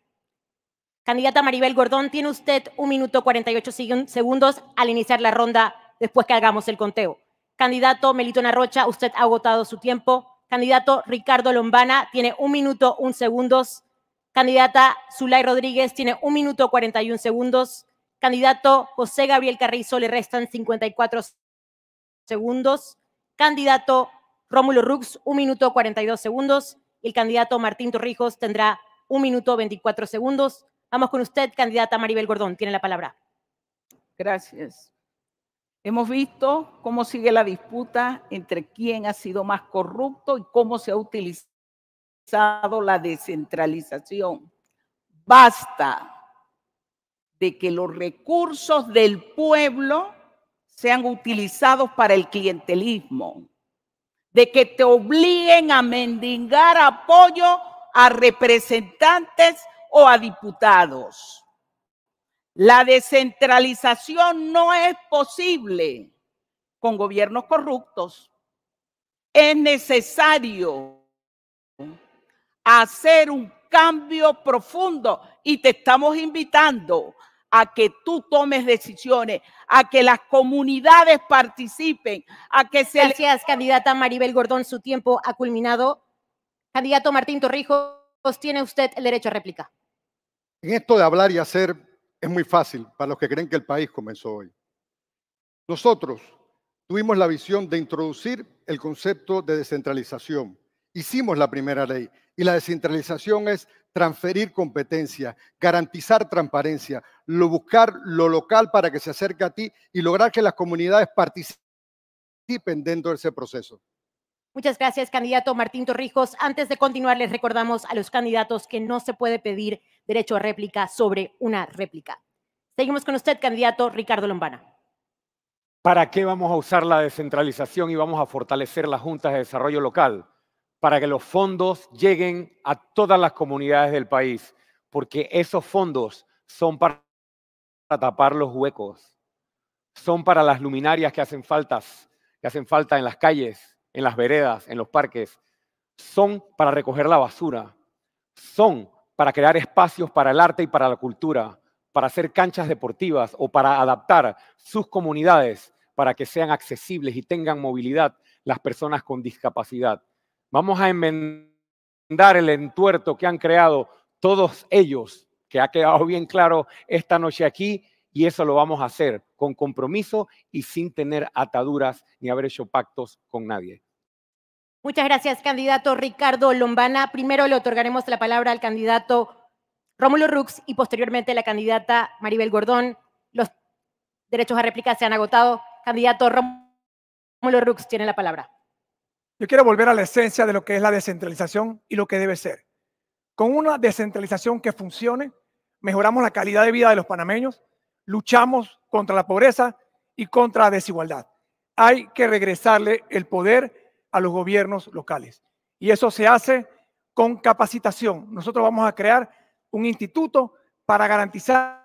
Candidata Maribel Gordón, tiene usted un minuto 48 segundos al iniciar la ronda después que hagamos el conteo. Candidato Melito Narrocha, usted ha agotado su tiempo. Candidato Ricardo Lombana tiene un minuto, un segundos. Candidata Zulay Rodríguez tiene un minuto, 41 segundos. Candidato José Gabriel Carrizo le restan 54 segundos. Candidato Rómulo Rux, un minuto, 42 segundos. el candidato Martín Torrijos tendrá un minuto, 24 segundos. Vamos con usted, candidata Maribel Gordón. Tiene la palabra. Gracias. Hemos visto cómo sigue la disputa entre quién ha sido más corrupto y cómo se ha utilizado la descentralización. Basta de que los recursos del pueblo sean utilizados para el clientelismo, de que te obliguen a mendigar apoyo a representantes o a diputados. La descentralización no es posible con gobiernos corruptos. Es necesario hacer un cambio profundo y te estamos invitando a que tú tomes decisiones, a que las comunidades participen, a que se... Gracias, candidata Maribel Gordón, su tiempo ha culminado. Candidato Martín Torrijos, tiene usted el derecho a réplica. En esto de hablar y hacer es muy fácil para los que creen que el país comenzó hoy. Nosotros tuvimos la visión de introducir el concepto de descentralización. Hicimos la primera ley y la descentralización es transferir competencia, garantizar transparencia, lo buscar lo local para que se acerque a ti y lograr que las comunidades participen dentro de ese proceso. Muchas gracias, candidato Martín Torrijos. Antes de continuar, les recordamos a los candidatos que no se puede pedir derecho a réplica sobre una réplica. Seguimos con usted, candidato Ricardo Lombana. ¿Para qué vamos a usar la descentralización y vamos a fortalecer las juntas de desarrollo local? Para que los fondos lleguen a todas las comunidades del país, porque esos fondos son para tapar los huecos, son para las luminarias que hacen faltas, que hacen falta en las calles, en las veredas, en los parques, son para recoger la basura, son para crear espacios para el arte y para la cultura, para hacer canchas deportivas o para adaptar sus comunidades para que sean accesibles y tengan movilidad las personas con discapacidad. Vamos a enmendar el entuerto que han creado todos ellos, que ha quedado bien claro esta noche aquí, y eso lo vamos a hacer con compromiso y sin tener ataduras ni haber hecho pactos con nadie. Muchas gracias, candidato Ricardo Lombana. Primero le otorgaremos la palabra al candidato Rómulo Rux y posteriormente a la candidata Maribel Gordón. Los derechos a réplica se han agotado. Candidato Rómulo Rux tiene la palabra. Yo quiero volver a la esencia de lo que es la descentralización y lo que debe ser. Con una descentralización que funcione, mejoramos la calidad de vida de los panameños, luchamos contra la pobreza y contra la desigualdad. Hay que regresarle el poder a los gobiernos locales. Y eso se hace con capacitación. Nosotros vamos a crear un instituto para garantizar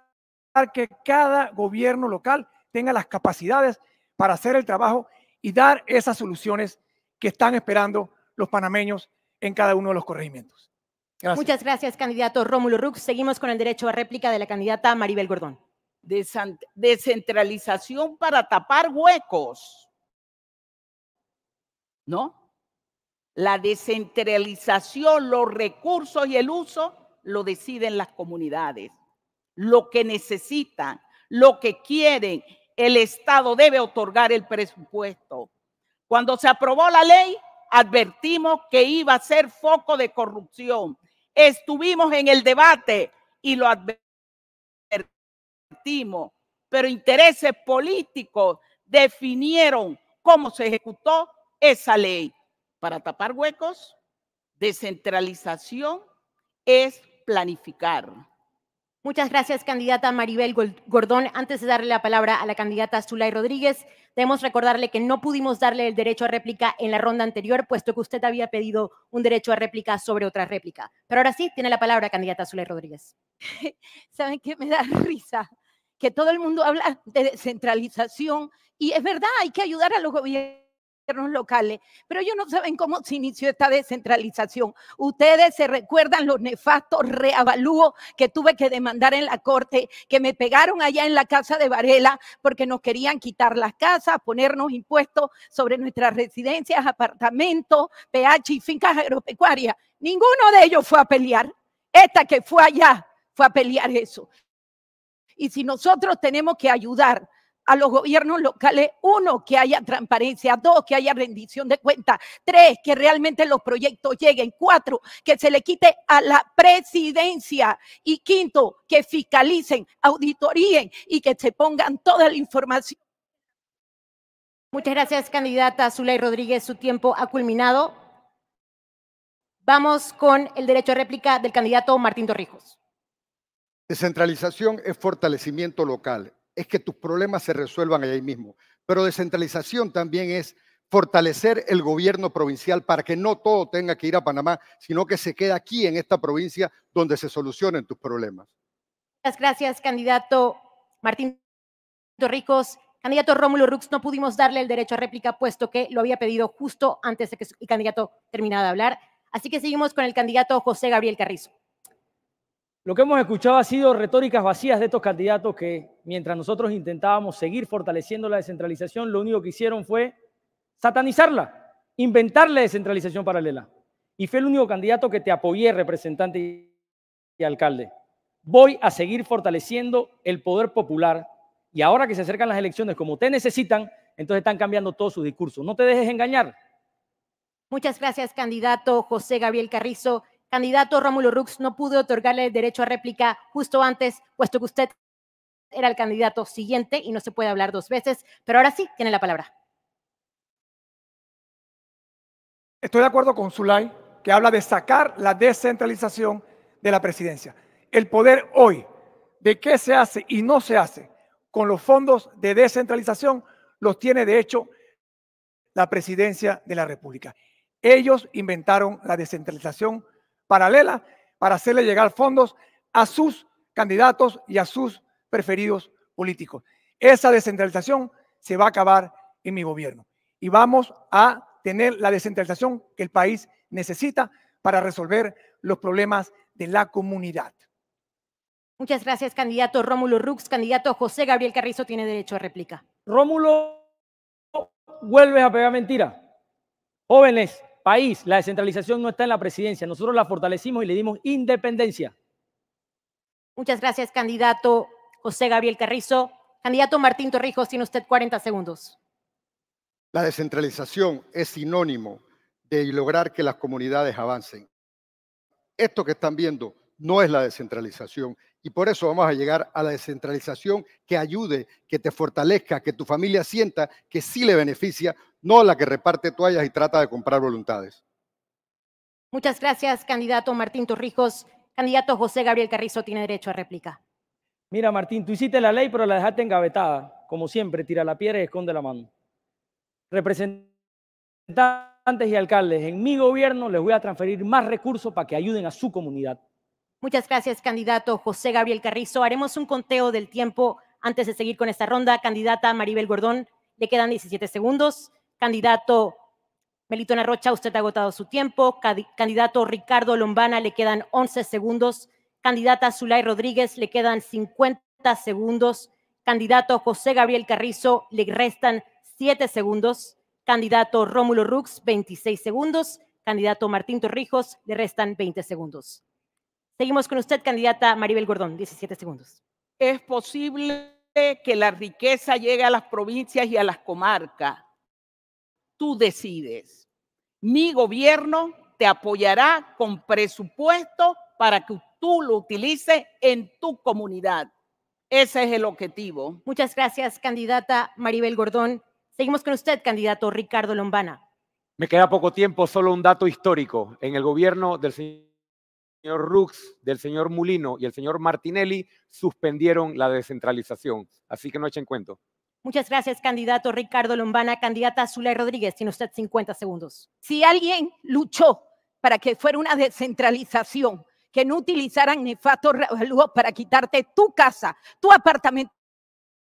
que cada gobierno local tenga las capacidades para hacer el trabajo y dar esas soluciones que están esperando los panameños en cada uno de los corregimientos. Muchas gracias, candidato Rómulo Rux. Seguimos con el derecho a réplica de la candidata Maribel Gordón. Descentralización para tapar huecos. ¿no? La descentralización, los recursos y el uso lo deciden las comunidades. Lo que necesitan, lo que quieren, el Estado debe otorgar el presupuesto. Cuando se aprobó la ley, advertimos que iba a ser foco de corrupción. Estuvimos en el debate y lo advertimos, pero intereses políticos definieron cómo se ejecutó esa ley para tapar huecos, descentralización es planificar. Muchas gracias, candidata Maribel Gordón. Antes de darle la palabra a la candidata Zulay Rodríguez, debemos recordarle que no pudimos darle el derecho a réplica en la ronda anterior, puesto que usted había pedido un derecho a réplica sobre otra réplica. Pero ahora sí, tiene la palabra, candidata Zulay Rodríguez. ¿Saben qué me da risa? Que todo el mundo habla de descentralización y es verdad, hay que ayudar a los gobiernos locales, pero ellos no saben cómo se inició esta descentralización. Ustedes se recuerdan los nefastos reavalúos que tuve que demandar en la corte, que me pegaron allá en la casa de Varela porque nos querían quitar las casas, ponernos impuestos sobre nuestras residencias, apartamentos, PH y fincas agropecuarias. Ninguno de ellos fue a pelear. Esta que fue allá fue a pelear eso. Y si nosotros tenemos que ayudar a los gobiernos locales, uno, que haya transparencia, dos, que haya rendición de cuentas, tres, que realmente los proyectos lleguen, cuatro, que se le quite a la presidencia y quinto, que fiscalicen, auditoríen y que se pongan toda la información. Muchas gracias, candidata Zuley Rodríguez. Su tiempo ha culminado. Vamos con el derecho de réplica del candidato Martín Torrijos. Descentralización es fortalecimiento local es que tus problemas se resuelvan ahí mismo. Pero descentralización también es fortalecer el gobierno provincial para que no todo tenga que ir a Panamá, sino que se quede aquí en esta provincia donde se solucionen tus problemas. Muchas gracias, candidato Martín Torricos. Candidato Rómulo Rux, no pudimos darle el derecho a réplica, puesto que lo había pedido justo antes de que el candidato terminara de hablar. Así que seguimos con el candidato José Gabriel Carrizo. Lo que hemos escuchado ha sido retóricas vacías de estos candidatos que, mientras nosotros intentábamos seguir fortaleciendo la descentralización, lo único que hicieron fue satanizarla, inventar la descentralización paralela. Y fue el único candidato que te apoyé, representante y alcalde. Voy a seguir fortaleciendo el poder popular y ahora que se acercan las elecciones como te necesitan, entonces están cambiando todos sus discursos. No te dejes engañar. Muchas gracias, candidato José Gabriel Carrizo candidato Rómulo Rux no pudo otorgarle el derecho a réplica justo antes, puesto que usted era el candidato siguiente y no se puede hablar dos veces, pero ahora sí tiene la palabra. Estoy de acuerdo con Zulay, que habla de sacar la descentralización de la presidencia. El poder hoy, de qué se hace y no se hace con los fondos de descentralización, los tiene de hecho la presidencia de la República. Ellos inventaron la descentralización paralela para hacerle llegar fondos a sus candidatos y a sus preferidos políticos. Esa descentralización se va a acabar en mi gobierno y vamos a tener la descentralización que el país necesita para resolver los problemas de la comunidad. Muchas gracias, candidato Rómulo Rux. Candidato José Gabriel Carrizo tiene derecho a réplica. Rómulo, vuelves a pegar mentira. Jóvenes, País, la descentralización no está en la presidencia. Nosotros la fortalecimos y le dimos independencia. Muchas gracias, candidato José Gabriel Carrizo. Candidato Martín Torrijos, tiene usted 40 segundos. La descentralización es sinónimo de lograr que las comunidades avancen. Esto que están viendo no es la descentralización, y por eso vamos a llegar a la descentralización que ayude, que te fortalezca, que tu familia sienta que sí le beneficia, no la que reparte toallas y trata de comprar voluntades. Muchas gracias, candidato Martín Torrijos. Candidato José Gabriel Carrizo tiene derecho a réplica. Mira, Martín, tú hiciste la ley, pero la dejaste engavetada. Como siempre, tira la piedra y esconde la mano. Representantes y alcaldes, en mi gobierno les voy a transferir más recursos para que ayuden a su comunidad. Muchas gracias, candidato José Gabriel Carrizo. Haremos un conteo del tiempo antes de seguir con esta ronda. Candidata Maribel Gordón, le quedan 17 segundos. Candidato Melito Narrocha, usted ha agotado su tiempo. Candidato Ricardo Lombana, le quedan 11 segundos. Candidata Zulay Rodríguez, le quedan 50 segundos. Candidato José Gabriel Carrizo, le restan 7 segundos. Candidato Rómulo Rux, 26 segundos. Candidato Martín Torrijos, le restan 20 segundos. Seguimos con usted, candidata Maribel Gordón, 17 segundos. Es posible que la riqueza llegue a las provincias y a las comarcas. Tú decides. Mi gobierno te apoyará con presupuesto para que tú lo utilices en tu comunidad. Ese es el objetivo. Muchas gracias, candidata Maribel Gordón. Seguimos con usted, candidato Ricardo Lombana. Me queda poco tiempo, solo un dato histórico. En el gobierno del señor señor Rux, del señor Mulino y el señor Martinelli suspendieron la descentralización. Así que no echen cuento. Muchas gracias, candidato Ricardo Lombana. Candidata Zulay Rodríguez, tiene usted 50 segundos. Si alguien luchó para que fuera una descentralización, que no utilizaran nefato para quitarte tu casa, tu apartamento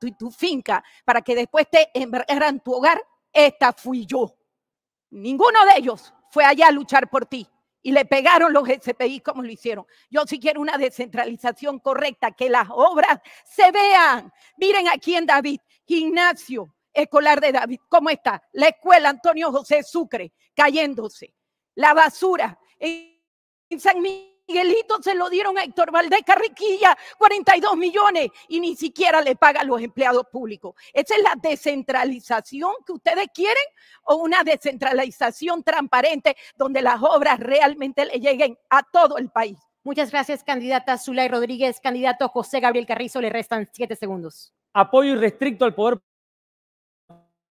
y tu finca, para que después te embargaran tu hogar, esta fui yo. Ninguno de ellos fue allá a luchar por ti y le pegaron los SPI como lo hicieron. Yo sí quiero una descentralización correcta, que las obras se vean. Miren aquí en David, gimnasio Escolar de David, ¿cómo está? La escuela Antonio José Sucre cayéndose, la basura en San Miguel y el hito se lo dieron a Héctor Valdés Carriquilla, 42 millones, y ni siquiera le pagan los empleados públicos. ¿Esa es la descentralización que ustedes quieren o una descentralización transparente donde las obras realmente le lleguen a todo el país? Muchas gracias, candidata Zulay Rodríguez. Candidato José Gabriel Carrizo, le restan siete segundos. Apoyo irrestricto al poder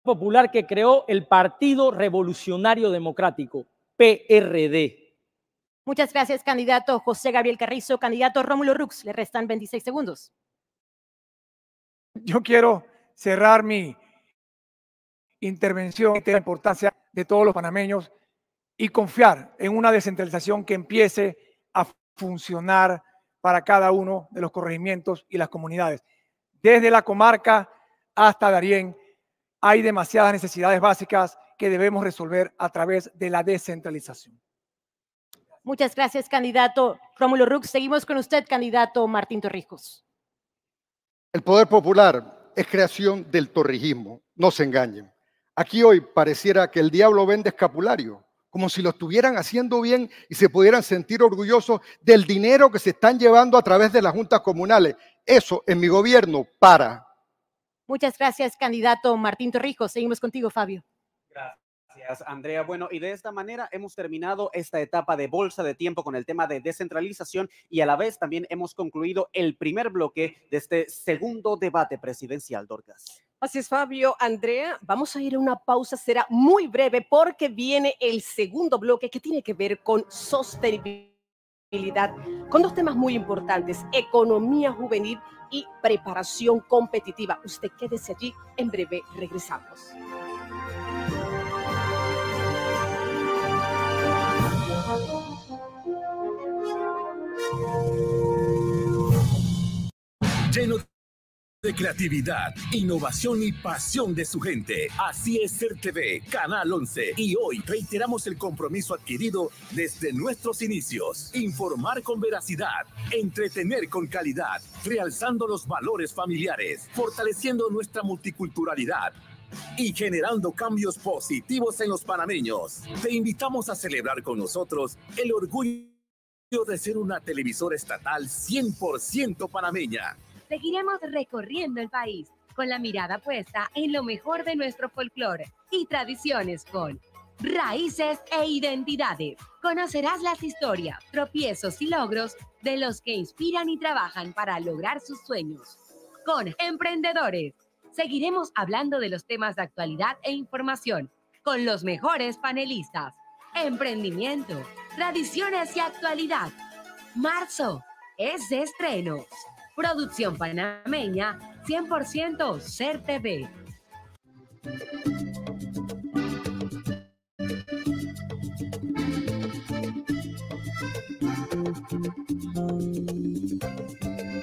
popular que creó el Partido Revolucionario Democrático, PRD. Muchas gracias, candidato José Gabriel Carrizo. Candidato Rómulo Rux, le restan 26 segundos. Yo quiero cerrar mi intervención de la importancia de todos los panameños y confiar en una descentralización que empiece a funcionar para cada uno de los corregimientos y las comunidades. Desde la comarca hasta Darién hay demasiadas necesidades básicas que debemos resolver a través de la descentralización. Muchas gracias, candidato Rómulo Rux. Seguimos con usted, candidato Martín Torrijos. El poder popular es creación del torrijismo, no se engañen. Aquí hoy pareciera que el diablo vende escapulario, como si lo estuvieran haciendo bien y se pudieran sentir orgullosos del dinero que se están llevando a través de las juntas comunales. Eso en mi gobierno para. Muchas gracias, candidato Martín Torrijos. Seguimos contigo, Fabio. Gracias. Gracias, Andrea. Bueno, y de esta manera hemos terminado esta etapa de bolsa de tiempo con el tema de descentralización y a la vez también hemos concluido el primer bloque de este segundo debate presidencial, Dorcas. Así es, Fabio. Andrea, vamos a ir a una pausa, será muy breve porque viene el segundo bloque que tiene que ver con sostenibilidad, con dos temas muy importantes, economía juvenil y preparación competitiva. Usted quédese allí, en breve regresamos. Lleno de creatividad, innovación y pasión de su gente. Así es Ser TV, Canal 11. Y hoy reiteramos el compromiso adquirido desde nuestros inicios. Informar con veracidad, entretener con calidad, realzando los valores familiares, fortaleciendo nuestra multiculturalidad y generando cambios positivos en los panameños. Te invitamos a celebrar con nosotros el orgullo de ser una televisora estatal 100% panameña. Seguiremos recorriendo el país con la mirada puesta en lo mejor de nuestro folclore y tradiciones con Raíces e Identidades. Conocerás las historias, tropiezos y logros de los que inspiran y trabajan para lograr sus sueños. Con Emprendedores, seguiremos hablando de los temas de actualidad e información con los mejores panelistas. Emprendimiento, tradiciones y actualidad. Marzo es de estrenos. Producción panameña 100% Ser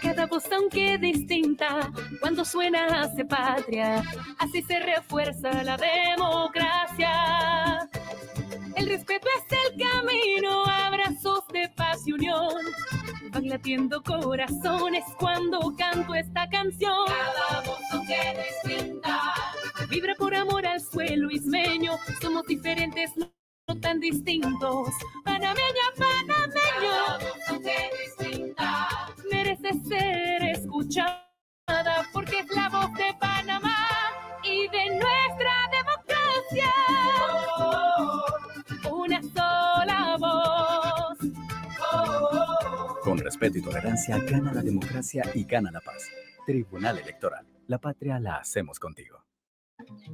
Cada voz aunque distinta, cuando suena hace patria, así se refuerza la democracia. El respeto es el camino, abrazos de paz y unión. Van latiendo corazones cuando canto esta canción. Cada voz que distinta. Vibra por amor al suelo ismeño, somos diferentes, no tan distintos. Panameña, panameño. Cada voz distinta. Merece ser escuchada porque es la voz de Panamá y de nuestra democracia. Oh. respeto y tolerancia gana la democracia y gana la paz. Tribunal Electoral. La patria la hacemos contigo.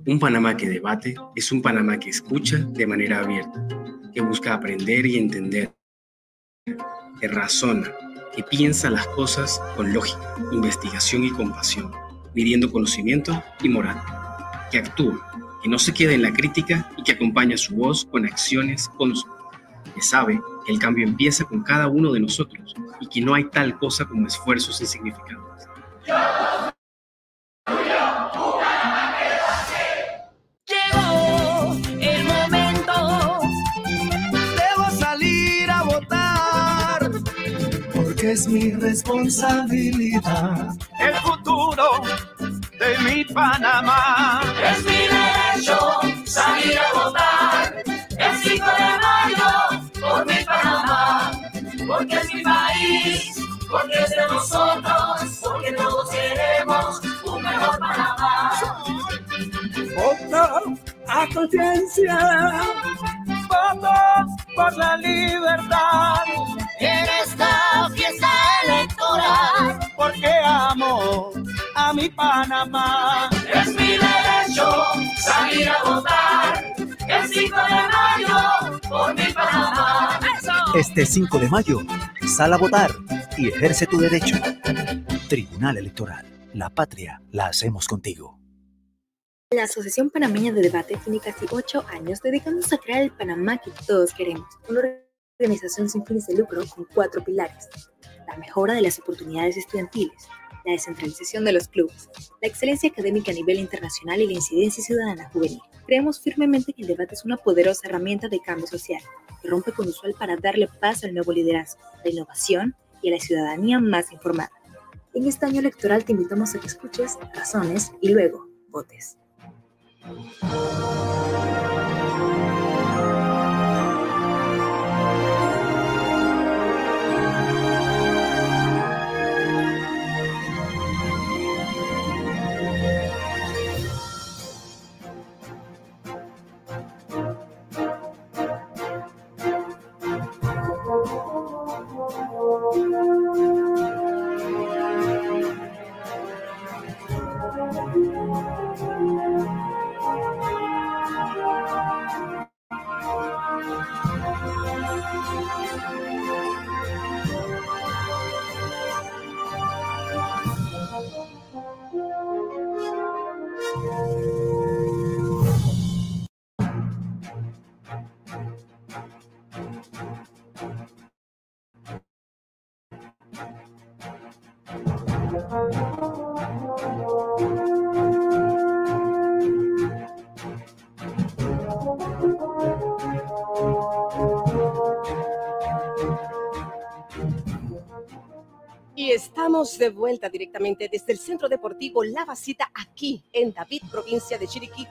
Un Panamá que debate es un Panamá que escucha de manera abierta, que busca aprender y entender, que razona, que piensa las cosas con lógica, investigación y compasión, midiendo conocimiento y moral, que actúa, que no se queda en la crítica y que acompaña su voz con acciones con que sabe el cambio empieza con cada uno de nosotros y que no hay tal cosa como esfuerzos insignificantes. Llegó el momento, debo salir a votar, porque es mi responsabilidad. El futuro de mi Panamá es mi derecho salir a votar. porque es mi país, porque es de nosotros, porque todos queremos un mejor Panamá. Voto a conciencia, voto por la libertad. En esta fiesta electoral, porque amo a mi Panamá. Es mi derecho salir a votar el 5 de mayo por mi Panamá. Este 5 de mayo, sal a votar y ejerce tu derecho. Tribunal Electoral. La patria la hacemos contigo. La Asociación Panameña de Debate tiene casi ocho años dedicándose a crear el Panamá que todos queremos. Una organización sin fines de lucro con cuatro pilares. La mejora de las oportunidades estudiantiles, la descentralización de los clubes, la excelencia académica a nivel internacional y la incidencia ciudadana juvenil. Creemos firmemente que el debate es una poderosa herramienta de cambio social, que rompe con usual para darle paso al nuevo liderazgo, la innovación y a la ciudadanía más informada. En este año electoral te invitamos a que escuches, razones y luego votes. de vuelta directamente desde el Centro Deportivo La Vasita, aquí en David, provincia de Chiriquí,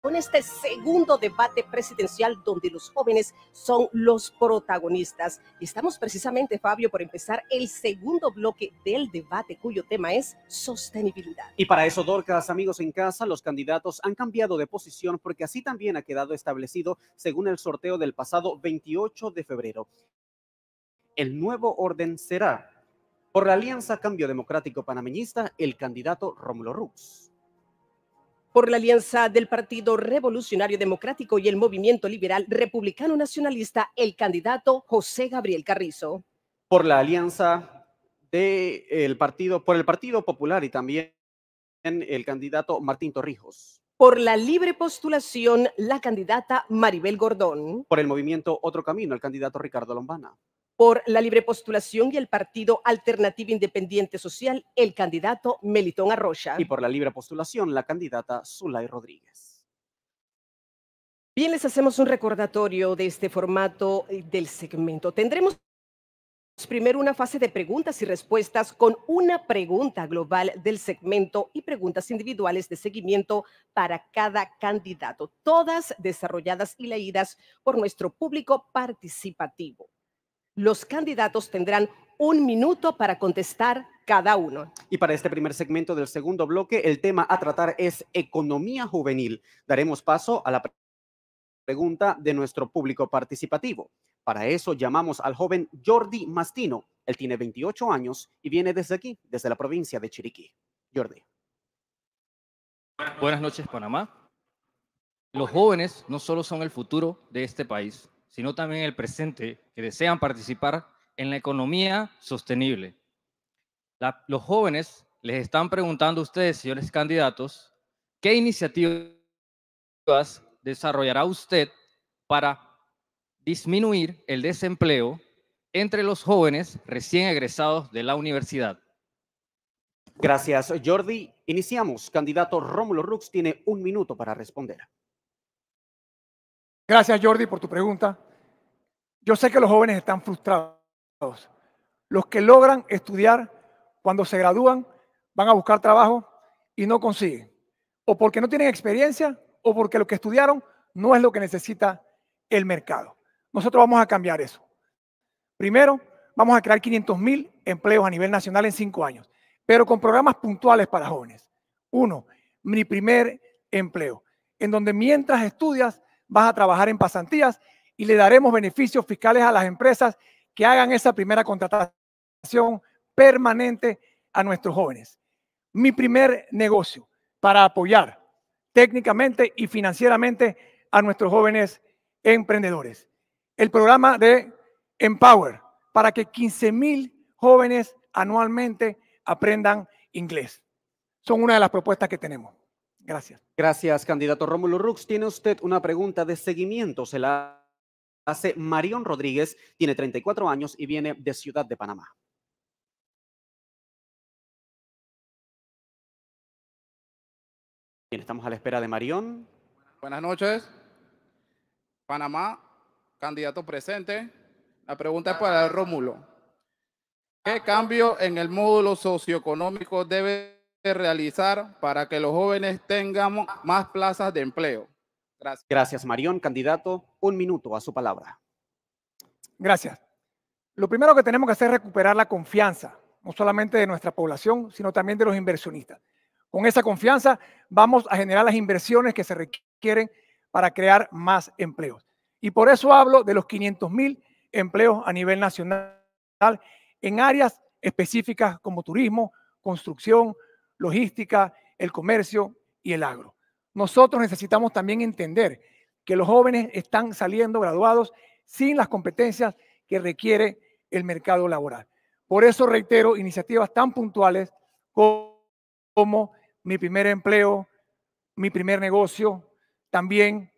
con este segundo debate presidencial donde los jóvenes son los protagonistas. Estamos precisamente, Fabio, por empezar el segundo bloque del debate cuyo tema es sostenibilidad. Y para eso, Dorcas, amigos en casa, los candidatos han cambiado de posición porque así también ha quedado establecido según el sorteo del pasado 28 de febrero. El nuevo orden será por la Alianza Cambio Democrático Panameñista, el candidato Rómulo Rux. Por la alianza del Partido Revolucionario Democrático y el Movimiento Liberal Republicano Nacionalista, el candidato José Gabriel Carrizo. Por la alianza del partido, por el Partido Popular y también el candidato Martín Torrijos. Por la libre postulación, la candidata Maribel Gordón. Por el movimiento Otro Camino, el candidato Ricardo Lombana por la libre postulación y el partido Alternativo Independiente Social, el candidato Melitón Arrocha. Y por la libre postulación, la candidata Zulay Rodríguez. Bien, les hacemos un recordatorio de este formato eh, del segmento. Tendremos primero una fase de preguntas y respuestas con una pregunta global del segmento y preguntas individuales de seguimiento para cada candidato, todas desarrolladas y leídas por nuestro público participativo. Los candidatos tendrán un minuto para contestar cada uno. Y para este primer segmento del segundo bloque, el tema a tratar es economía juvenil. Daremos paso a la pregunta de nuestro público participativo. Para eso llamamos al joven Jordi Mastino. Él tiene 28 años y viene desde aquí, desde la provincia de Chiriquí. Jordi. Buenas noches, Panamá. Los jóvenes no solo son el futuro de este país, sino también el presente, que desean participar en la economía sostenible. los jóvenes les están preguntando a ustedes, señores candidatos, ¿qué iniciativas desarrollará usted para disminuir el desempleo entre los jóvenes recién egresados de la universidad? Gracias, Jordi. Iniciamos. Candidato Rómulo Rux tiene un minuto para responder. Gracias, Jordi, por tu pregunta. Yo sé que los jóvenes están frustrados. Los que logran estudiar cuando se gradúan van a buscar trabajo y no consiguen. O porque no tienen experiencia o porque lo que estudiaron no es lo que necesita el mercado. Nosotros vamos a cambiar eso. Primero, vamos a crear 500 mil empleos a nivel nacional en cinco años, pero con programas puntuales para jóvenes. Uno, mi primer empleo, en donde mientras estudias vas a trabajar en pasantías y le daremos beneficios fiscales a las empresas que hagan esa primera contratación permanente a nuestros jóvenes. Mi primer negocio para apoyar técnicamente y financieramente a nuestros jóvenes emprendedores. El programa de Empower para que 15 mil jóvenes anualmente aprendan inglés. Son una de las propuestas que tenemos. Gracias. Gracias, candidato Rómulo Rux. Tiene usted una pregunta de seguimiento. Se la hace Marión Rodríguez, tiene 34 años y viene de Ciudad de Panamá. Bien, estamos a la espera de Marión. Buenas noches. Panamá, candidato presente. La pregunta es para Rómulo. ¿Qué cambio en el módulo socioeconómico debe realizar para que los jóvenes tengan más plazas de empleo? Gracias. Gracias, Marión. Candidato, un minuto a su palabra. Gracias. Lo primero que tenemos que hacer es recuperar la confianza, no solamente de nuestra población, sino también de los inversionistas. Con esa confianza vamos a generar las inversiones que se requieren para crear más empleos. Y por eso hablo de los 500 mil empleos a nivel nacional en áreas específicas como turismo, construcción, logística, el comercio y el agro nosotros necesitamos también entender que los jóvenes están saliendo graduados sin las competencias que requiere el mercado laboral. Por eso reitero iniciativas tan puntuales como, mi primer empleo, mi primer negocio, también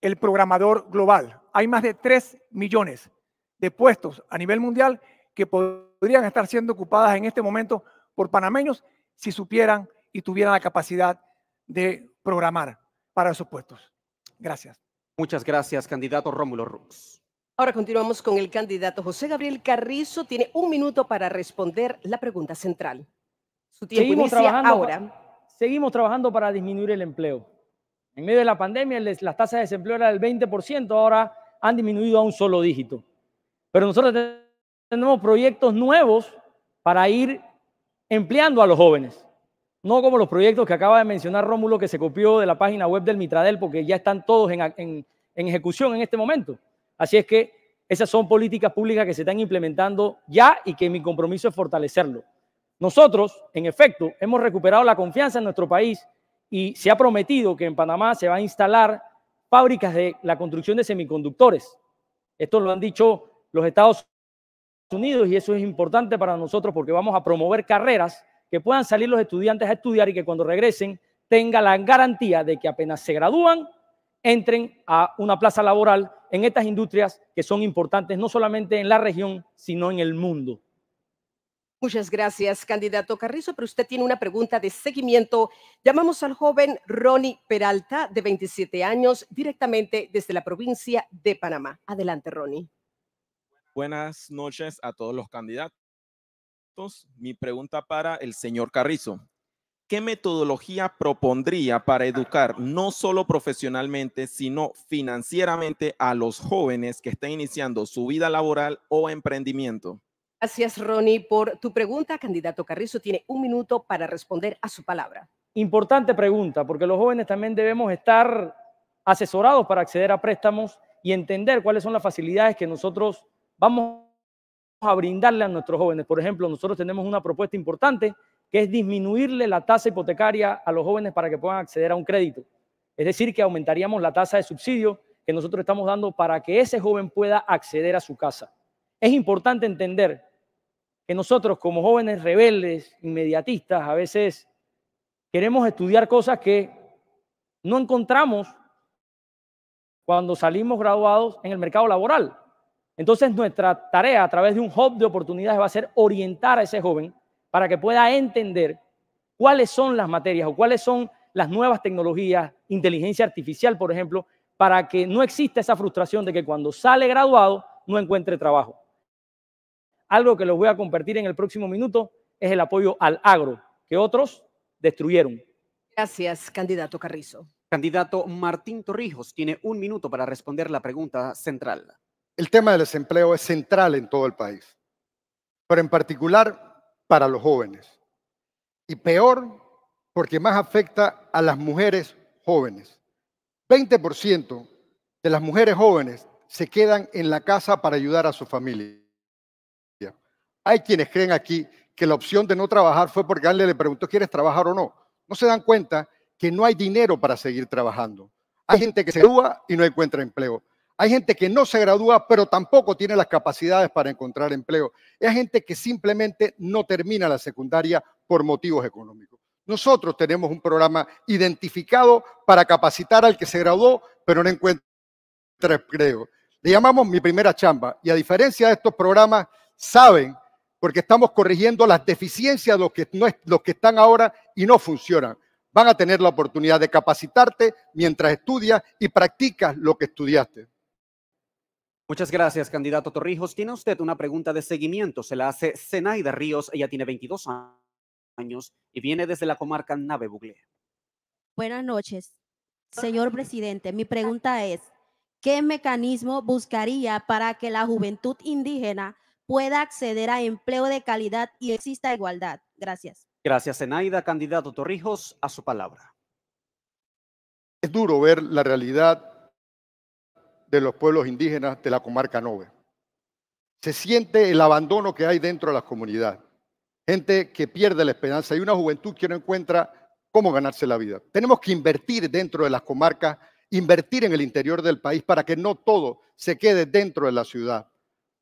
el programador global. Hay más de 3 millones de puestos a nivel mundial que podrían estar siendo ocupadas en este momento por panameños si supieran y tuvieran la capacidad de programar para esos puestos. Gracias. Muchas gracias, candidato Rómulo Rux. Ahora continuamos con el candidato José Gabriel Carrizo. Tiene un minuto para responder la pregunta central. seguimos trabajando ahora. seguimos trabajando para disminuir el empleo. En medio de la pandemia, las tasas de desempleo eran del 20%, ahora han disminuido a un solo dígito. Pero nosotros tenemos proyectos nuevos para ir empleando a los jóvenes. No como los proyectos que acaba de mencionar Rómulo, que se copió de la página web del Mitradel, porque ya están todos en, ejecución en este momento. Así es que esas son políticas públicas que se están implementando ya y que mi compromiso es fortalecerlo. Nosotros, en efecto, hemos recuperado la confianza en nuestro país y se ha prometido que en Panamá se van a instalar fábricas de la construcción de semiconductores. Esto lo han dicho los Estados Unidos y eso es importante para nosotros porque vamos a promover carreras que puedan salir los estudiantes a estudiar y que cuando regresen tengan la garantía de que apenas se gradúan, entren a una plaza laboral en estas industrias que son importantes no solamente en la región, sino en el mundo. Muchas gracias, candidato Carrizo, pero usted tiene una pregunta de seguimiento. Llamamos al joven Ronnie Peralta, de 27 años, directamente desde la provincia de Panamá. Adelante, Ronnie. Buenas noches a todos los candidatos. Mi pregunta para el señor Carrizo. ¿Qué metodología propondría para educar no solo profesionalmente, sino financieramente a los jóvenes que están iniciando su vida laboral o emprendimiento? Gracias, Ronnie, por tu pregunta. Candidato Carrizo tiene un minuto para responder a su palabra. Importante pregunta, porque los jóvenes también debemos estar asesorados para acceder a préstamos y entender cuáles son las facilidades que nosotros vamos a brindarle a nuestros jóvenes. Por ejemplo, nosotros tenemos una propuesta importante que es disminuirle la tasa hipotecaria a los jóvenes para que puedan acceder a un crédito. Es decir, que aumentaríamos la tasa de subsidio que nosotros estamos dando para que ese joven pueda acceder a su casa. Es importante entender que nosotros como jóvenes rebeldes, inmediatistas, a veces queremos estudiar cosas que no encontramos cuando salimos graduados en el mercado laboral. Entonces nuestra tarea a través de un hub de oportunidades va a ser orientar a ese joven para que pueda entender cuáles son las materias o cuáles son las nuevas tecnologías, inteligencia artificial, por ejemplo, para que no exista esa frustración de que cuando sale graduado no encuentre trabajo. Algo que lo voy a compartir en el próximo minuto es el apoyo al agro, que otros destruyeron. Gracias, candidato Carrizo. Candidato Martín Torrijos tiene un minuto para responder la pregunta central. El tema del desempleo es central en todo el país, pero en particular para los jóvenes. Y peor porque más afecta a las mujeres jóvenes. 20% de las mujeres jóvenes se quedan en la casa para ayudar a su familia. Hay quienes creen aquí que la opción de no trabajar fue porque alguien le preguntó, ¿quieres trabajar o no? No se dan cuenta que no hay dinero para seguir trabajando. Hay gente que se duda y no encuentra empleo. Hay gente que no se gradúa, pero tampoco tiene las capacidades para encontrar empleo. Hay gente que simplemente no termina la secundaria por motivos económicos. Nosotros tenemos un programa identificado para capacitar al que se graduó, pero no encuentra empleo. Le llamamos Mi Primera Chamba. Y a diferencia de estos programas, saben, porque estamos corrigiendo las deficiencias de los que, no es, los que están ahora y no funcionan van a tener la oportunidad de capacitarte mientras estudias y practicas lo que estudiaste. Muchas gracias, candidato Torrijos. Tiene usted una pregunta de seguimiento. Se la hace Zenaida Ríos. Ella tiene 22 años y viene desde la comarca Nave Buglé. Buenas noches, ah. señor presidente. Mi pregunta es, ¿qué mecanismo buscaría para que la juventud indígena pueda acceder a empleo de calidad y exista igualdad? Gracias. Gracias, Zenaida. Candidato Torrijos, a su palabra. Es duro ver la realidad de los pueblos indígenas de la comarca Nove. Se siente el abandono que hay dentro de las comunidades. Gente que pierde la esperanza y una juventud que no encuentra cómo ganarse la vida. Tenemos que invertir dentro de las comarcas, invertir en el interior del país para que no todo se quede dentro de la ciudad.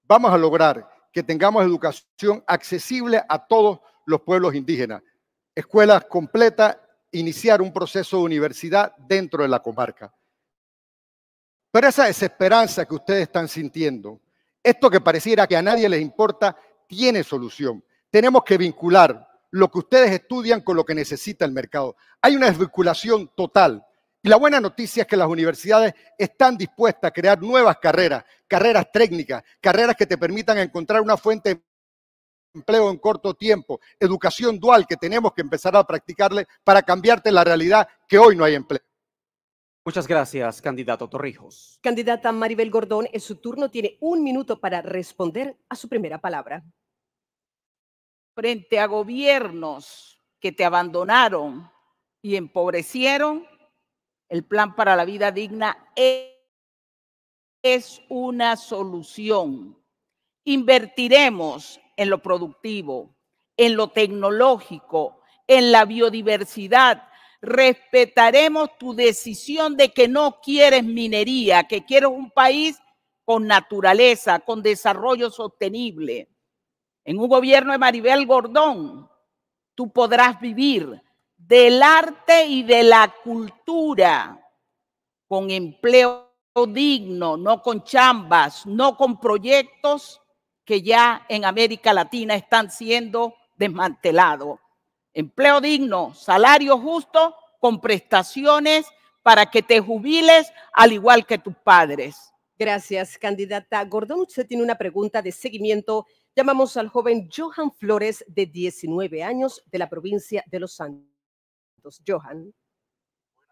Vamos a lograr que tengamos educación accesible a todos los pueblos indígenas. Escuelas completas, iniciar un proceso de universidad dentro de la comarca. Pero esa desesperanza que ustedes están sintiendo, esto que pareciera que a nadie les importa, tiene solución. Tenemos que vincular lo que ustedes estudian con lo que necesita el mercado. Hay una desvinculación total. Y la buena noticia es que las universidades están dispuestas a crear nuevas carreras, carreras técnicas, carreras que te permitan encontrar una fuente de empleo en corto tiempo, educación dual que tenemos que empezar a practicarle para cambiarte la realidad que hoy no hay empleo. Muchas gracias, candidato Torrijos. Candidata Maribel Gordón, en su turno tiene un minuto para responder a su primera palabra. Frente a gobiernos que te abandonaron y empobrecieron, el plan para la vida digna e-, es una solución. Invertiremos en lo productivo, en lo tecnológico, en la biodiversidad, respetaremos tu decisión de que no quieres minería, que quieres un país con naturaleza, con desarrollo sostenible. En un gobierno de Maribel Gordón, tú podrás vivir del arte y de la cultura con empleo digno, no con chambas, no con proyectos que ya en América Latina están siendo desmantelados empleo digno, salario justo, con prestaciones para que te jubiles al igual que tus padres. Gracias, candidata Gordón. Usted tiene una pregunta de seguimiento. Llamamos al joven Johan Flores, de 19 años, de la provincia de Los Santos. Johan.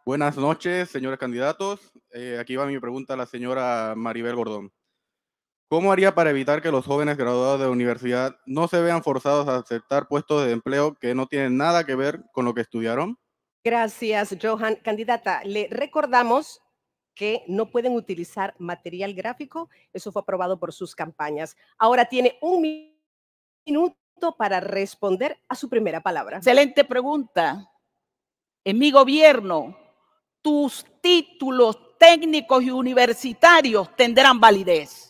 Buenas noches, señores candidatos. Eh, aquí va mi pregunta a la señora Maribel Gordón. ¿Cómo haría para evitar que los jóvenes graduados de universidad no se vean forzados a aceptar puestos de empleo que no tienen nada que ver con lo que estudiaron? Gracias, Johan. Candidata, le recordamos que no pueden utilizar material gráfico. Eso fue aprobado por sus campañas. Ahora tiene un minuto para responder a su primera palabra. Excelente pregunta. En mi gobierno, tus títulos técnicos y universitarios tendrán validez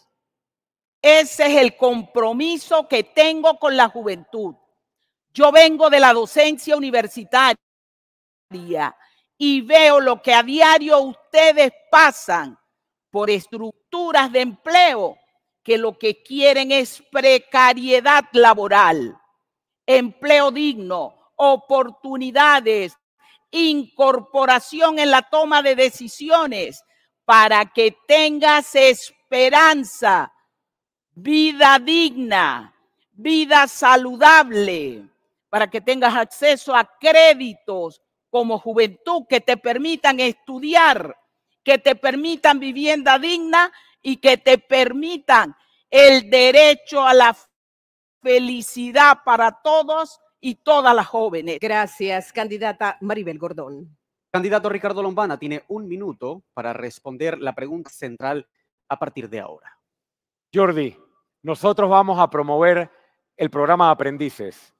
ese es el compromiso que tengo con la juventud. Yo vengo de la docencia universitaria y veo lo que a diario ustedes pasan por estructuras de empleo que lo que quieren es precariedad laboral, empleo digno, oportunidades, incorporación en la toma de decisiones para que tengas esperanza vida digna, vida saludable, para que tengas acceso a créditos como juventud que te permitan estudiar, que te permitan vivienda digna y que te permitan el derecho a la felicidad para todos y todas las jóvenes. Gracias, candidata Maribel Gordón. Candidato Ricardo Lombana tiene un minuto para responder la pregunta central a partir de ahora. Jordi, nosotros vamos a promover el programa de aprendices.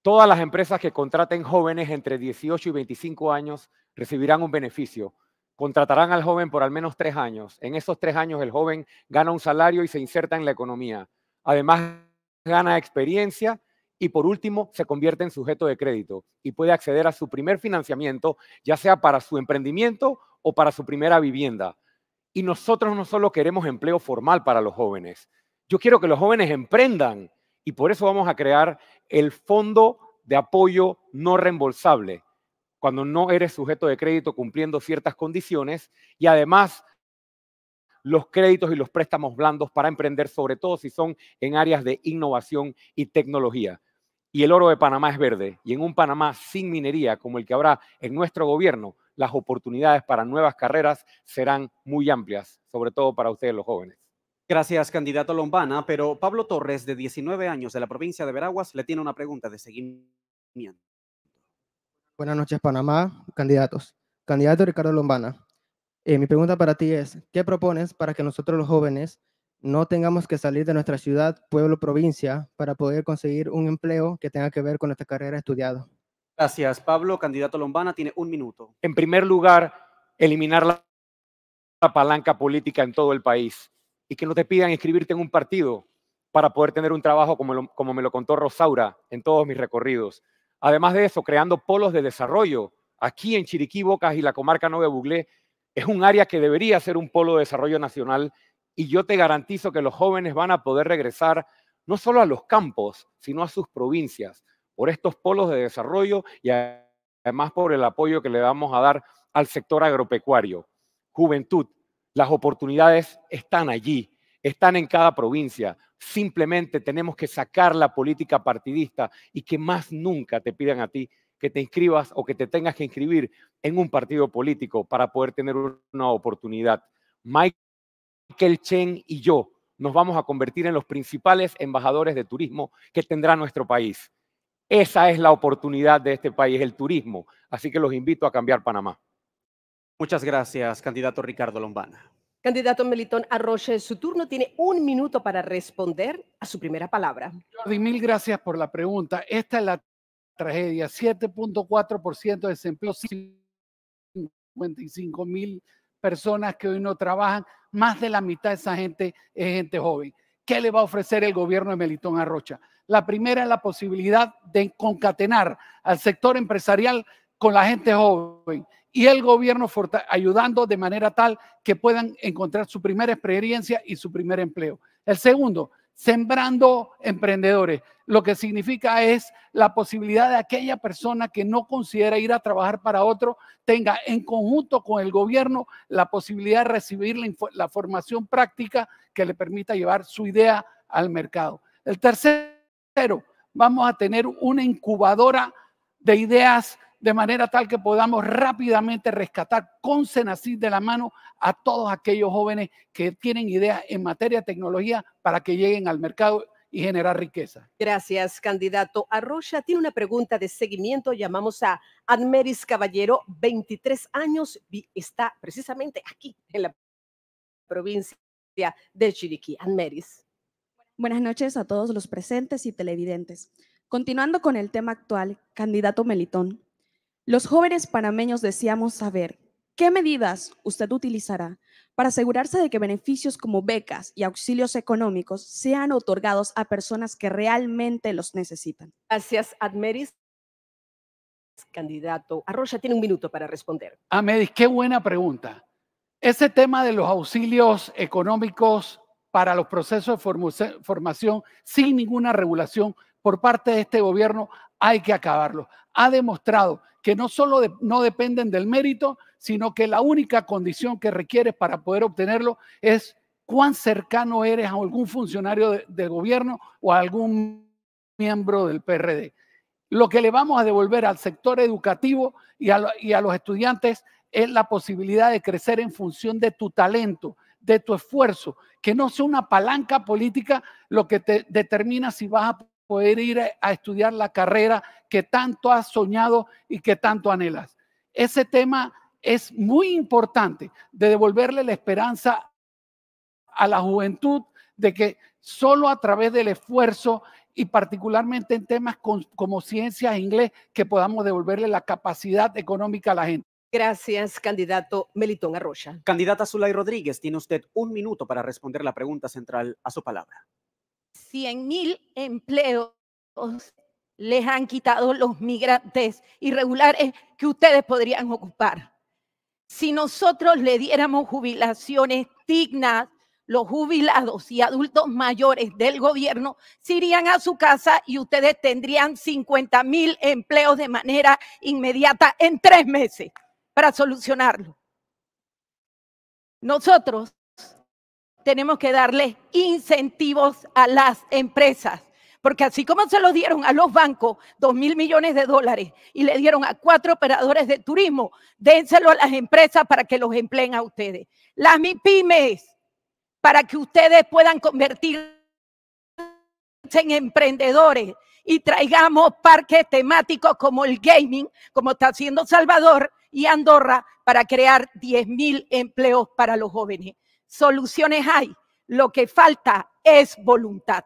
Todas las empresas que contraten jóvenes entre 18 y 25 años recibirán un beneficio. Contratarán al joven por al menos tres años. En esos tres años el joven gana un salario y se inserta en la economía. Además, gana experiencia y por último se convierte en sujeto de crédito y puede acceder a su primer financiamiento, ya sea para su emprendimiento o para su primera vivienda. Y nosotros no solo queremos empleo formal para los jóvenes, yo quiero que los jóvenes emprendan y por eso vamos a crear el fondo de apoyo no reembolsable cuando no eres sujeto de crédito cumpliendo ciertas condiciones y además los créditos y los préstamos blandos para emprender, sobre todo si son en áreas de innovación y tecnología. Y el oro de Panamá es verde y en un Panamá sin minería como el que habrá en nuestro gobierno, las oportunidades para nuevas carreras serán muy amplias, sobre todo para ustedes los jóvenes. Gracias, candidato Lombana. Pero Pablo Torres, de 19 años de la provincia de Veraguas, le tiene una pregunta de seguimiento. Buenas noches, Panamá, candidatos. Candidato Ricardo Lombana, eh, mi pregunta para ti es, ¿qué propones para que nosotros los jóvenes no tengamos que salir de nuestra ciudad, pueblo, provincia para poder conseguir un empleo que tenga que ver con nuestra carrera estudiada? Gracias, Pablo. Candidato Lombana, tiene un minuto. En primer lugar, eliminar la, palanca política en todo el país y que no te pidan inscribirte en un partido para poder tener un trabajo como, me lo contó Rosaura en todos mis recorridos. Además de eso, creando polos de desarrollo aquí en Chiriquí, Bocas y la comarca Nueva Buglé, es un área que debería ser un polo de desarrollo nacional y yo te garantizo que los jóvenes van a poder regresar no solo a los campos, sino a sus provincias por estos polos de desarrollo y además por el apoyo que le vamos a dar al sector agropecuario. Juventud, las oportunidades están allí, están en cada provincia. Simplemente tenemos que sacar la política partidista y que más nunca te pidan a ti que te inscribas o que te tengas que inscribir en un partido político para poder tener una oportunidad. Michael Chen y yo nos vamos a convertir en los principales embajadores de turismo que tendrá nuestro país. Esa es la oportunidad de este país, el turismo. Así que los invito a cambiar Panamá. Muchas gracias, candidato Ricardo Lombana. Candidato Melitón Arrocha, su turno tiene un minuto para responder a su primera palabra. Jordi, mil gracias por la pregunta. Esta es la tragedia. 7.4% de desempleo, 55 mil personas que hoy no trabajan. Más de la mitad de esa gente es gente joven. ¿Qué le va a ofrecer el gobierno de Melitón Arrocha? La primera es la posibilidad de concatenar al sector empresarial con la gente joven y el gobierno ayudando de manera tal que puedan encontrar su primera experiencia y su primer empleo. El segundo, sembrando emprendedores. Lo que significa es la posibilidad de aquella persona que no considera ir a trabajar para otro, tenga en conjunto con el gobierno la posibilidad de recibir la, formación práctica que le permita llevar su idea al mercado. El tercero, vamos a tener una incubadora de ideas de manera tal que podamos rápidamente rescatar con Senacid de la mano a todos aquellos jóvenes que tienen ideas en materia de tecnología para que lleguen al mercado y generar riqueza. Gracias, candidato. Arrocha tiene una pregunta de seguimiento. Llamamos a Admeris Caballero, 23 años, y está precisamente aquí en la provincia de Chiriquí. Admeris. Buenas noches a todos los presentes y televidentes. Continuando con el tema actual, candidato Melitón, los jóvenes panameños deseamos saber qué medidas usted utilizará para asegurarse de que beneficios como becas y auxilios económicos sean otorgados a personas que realmente los necesitan. Gracias, Admeris. Candidato Arroya tiene un minuto para responder. Admeris, qué buena pregunta. Ese tema de los auxilios económicos para los procesos de formación sin ninguna regulación por parte de este gobierno, hay que acabarlo. Ha demostrado que no solo no dependen del mérito, sino que la única condición que requieres para poder obtenerlo es cuán cercano eres a algún funcionario de, del gobierno o a algún miembro del PRD. Lo que le vamos a devolver al sector educativo y a los estudiantes es la posibilidad de crecer en función de tu talento de tu esfuerzo, que no sea una palanca política lo que te determina si vas a poder ir a estudiar la carrera que tanto has soñado y que tanto anhelas. Ese tema es muy importante de devolverle la esperanza a la juventud de que solo a través del esfuerzo y particularmente en temas como ciencias inglés que podamos devolverle la capacidad económica a la gente. Gracias, candidato Melitón Arroya. Candidata Zulay Rodríguez, tiene usted un minuto para responder la pregunta central a su palabra. 100 mil empleos les han quitado los migrantes irregulares que ustedes podrían ocupar. Si nosotros le diéramos jubilaciones dignas, los jubilados y adultos mayores del gobierno se irían a su casa y ustedes tendrían 50 mil empleos de manera inmediata en tres meses para solucionarlo. Nosotros tenemos que darle incentivos a las empresas, porque así como se lo dieron a los bancos, dos mil millones de dólares, y le dieron a cuatro operadores de turismo, dénselo a las empresas para que los empleen a ustedes. Las MIPIMES, para que ustedes puedan convertirse en emprendedores y traigamos parques temáticos como el gaming, como está haciendo Salvador, y Andorra para crear 10.000 empleos para los jóvenes. Soluciones hay, lo que falta es voluntad.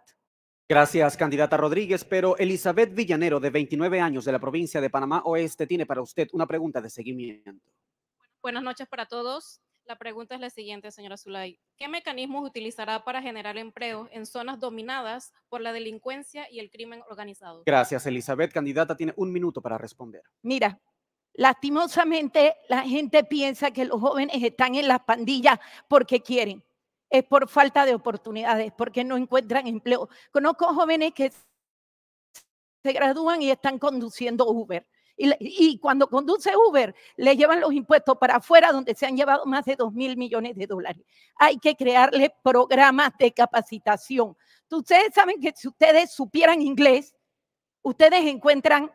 Gracias, candidata Rodríguez, pero Elizabeth Villanero, de 29 años de la provincia de Panamá Oeste, tiene para usted una pregunta de seguimiento. Buenas noches para todos. La pregunta es la siguiente, señora Zulay. ¿Qué mecanismos utilizará para generar empleos en zonas dominadas por la delincuencia y el crimen organizado? Gracias, Elizabeth. Candidata, tiene un minuto para responder. Mira, Lastimosamente, la gente piensa que los jóvenes están en las pandillas porque quieren. Es por falta de oportunidades, porque no encuentran empleo. Conozco jóvenes que se gradúan y están conduciendo Uber. Y, cuando conduce Uber, le llevan los impuestos para afuera, donde se han llevado más de 2 mil millones de dólares. Hay que crearle programas de capacitación. Ustedes saben que si ustedes supieran inglés, ustedes encuentran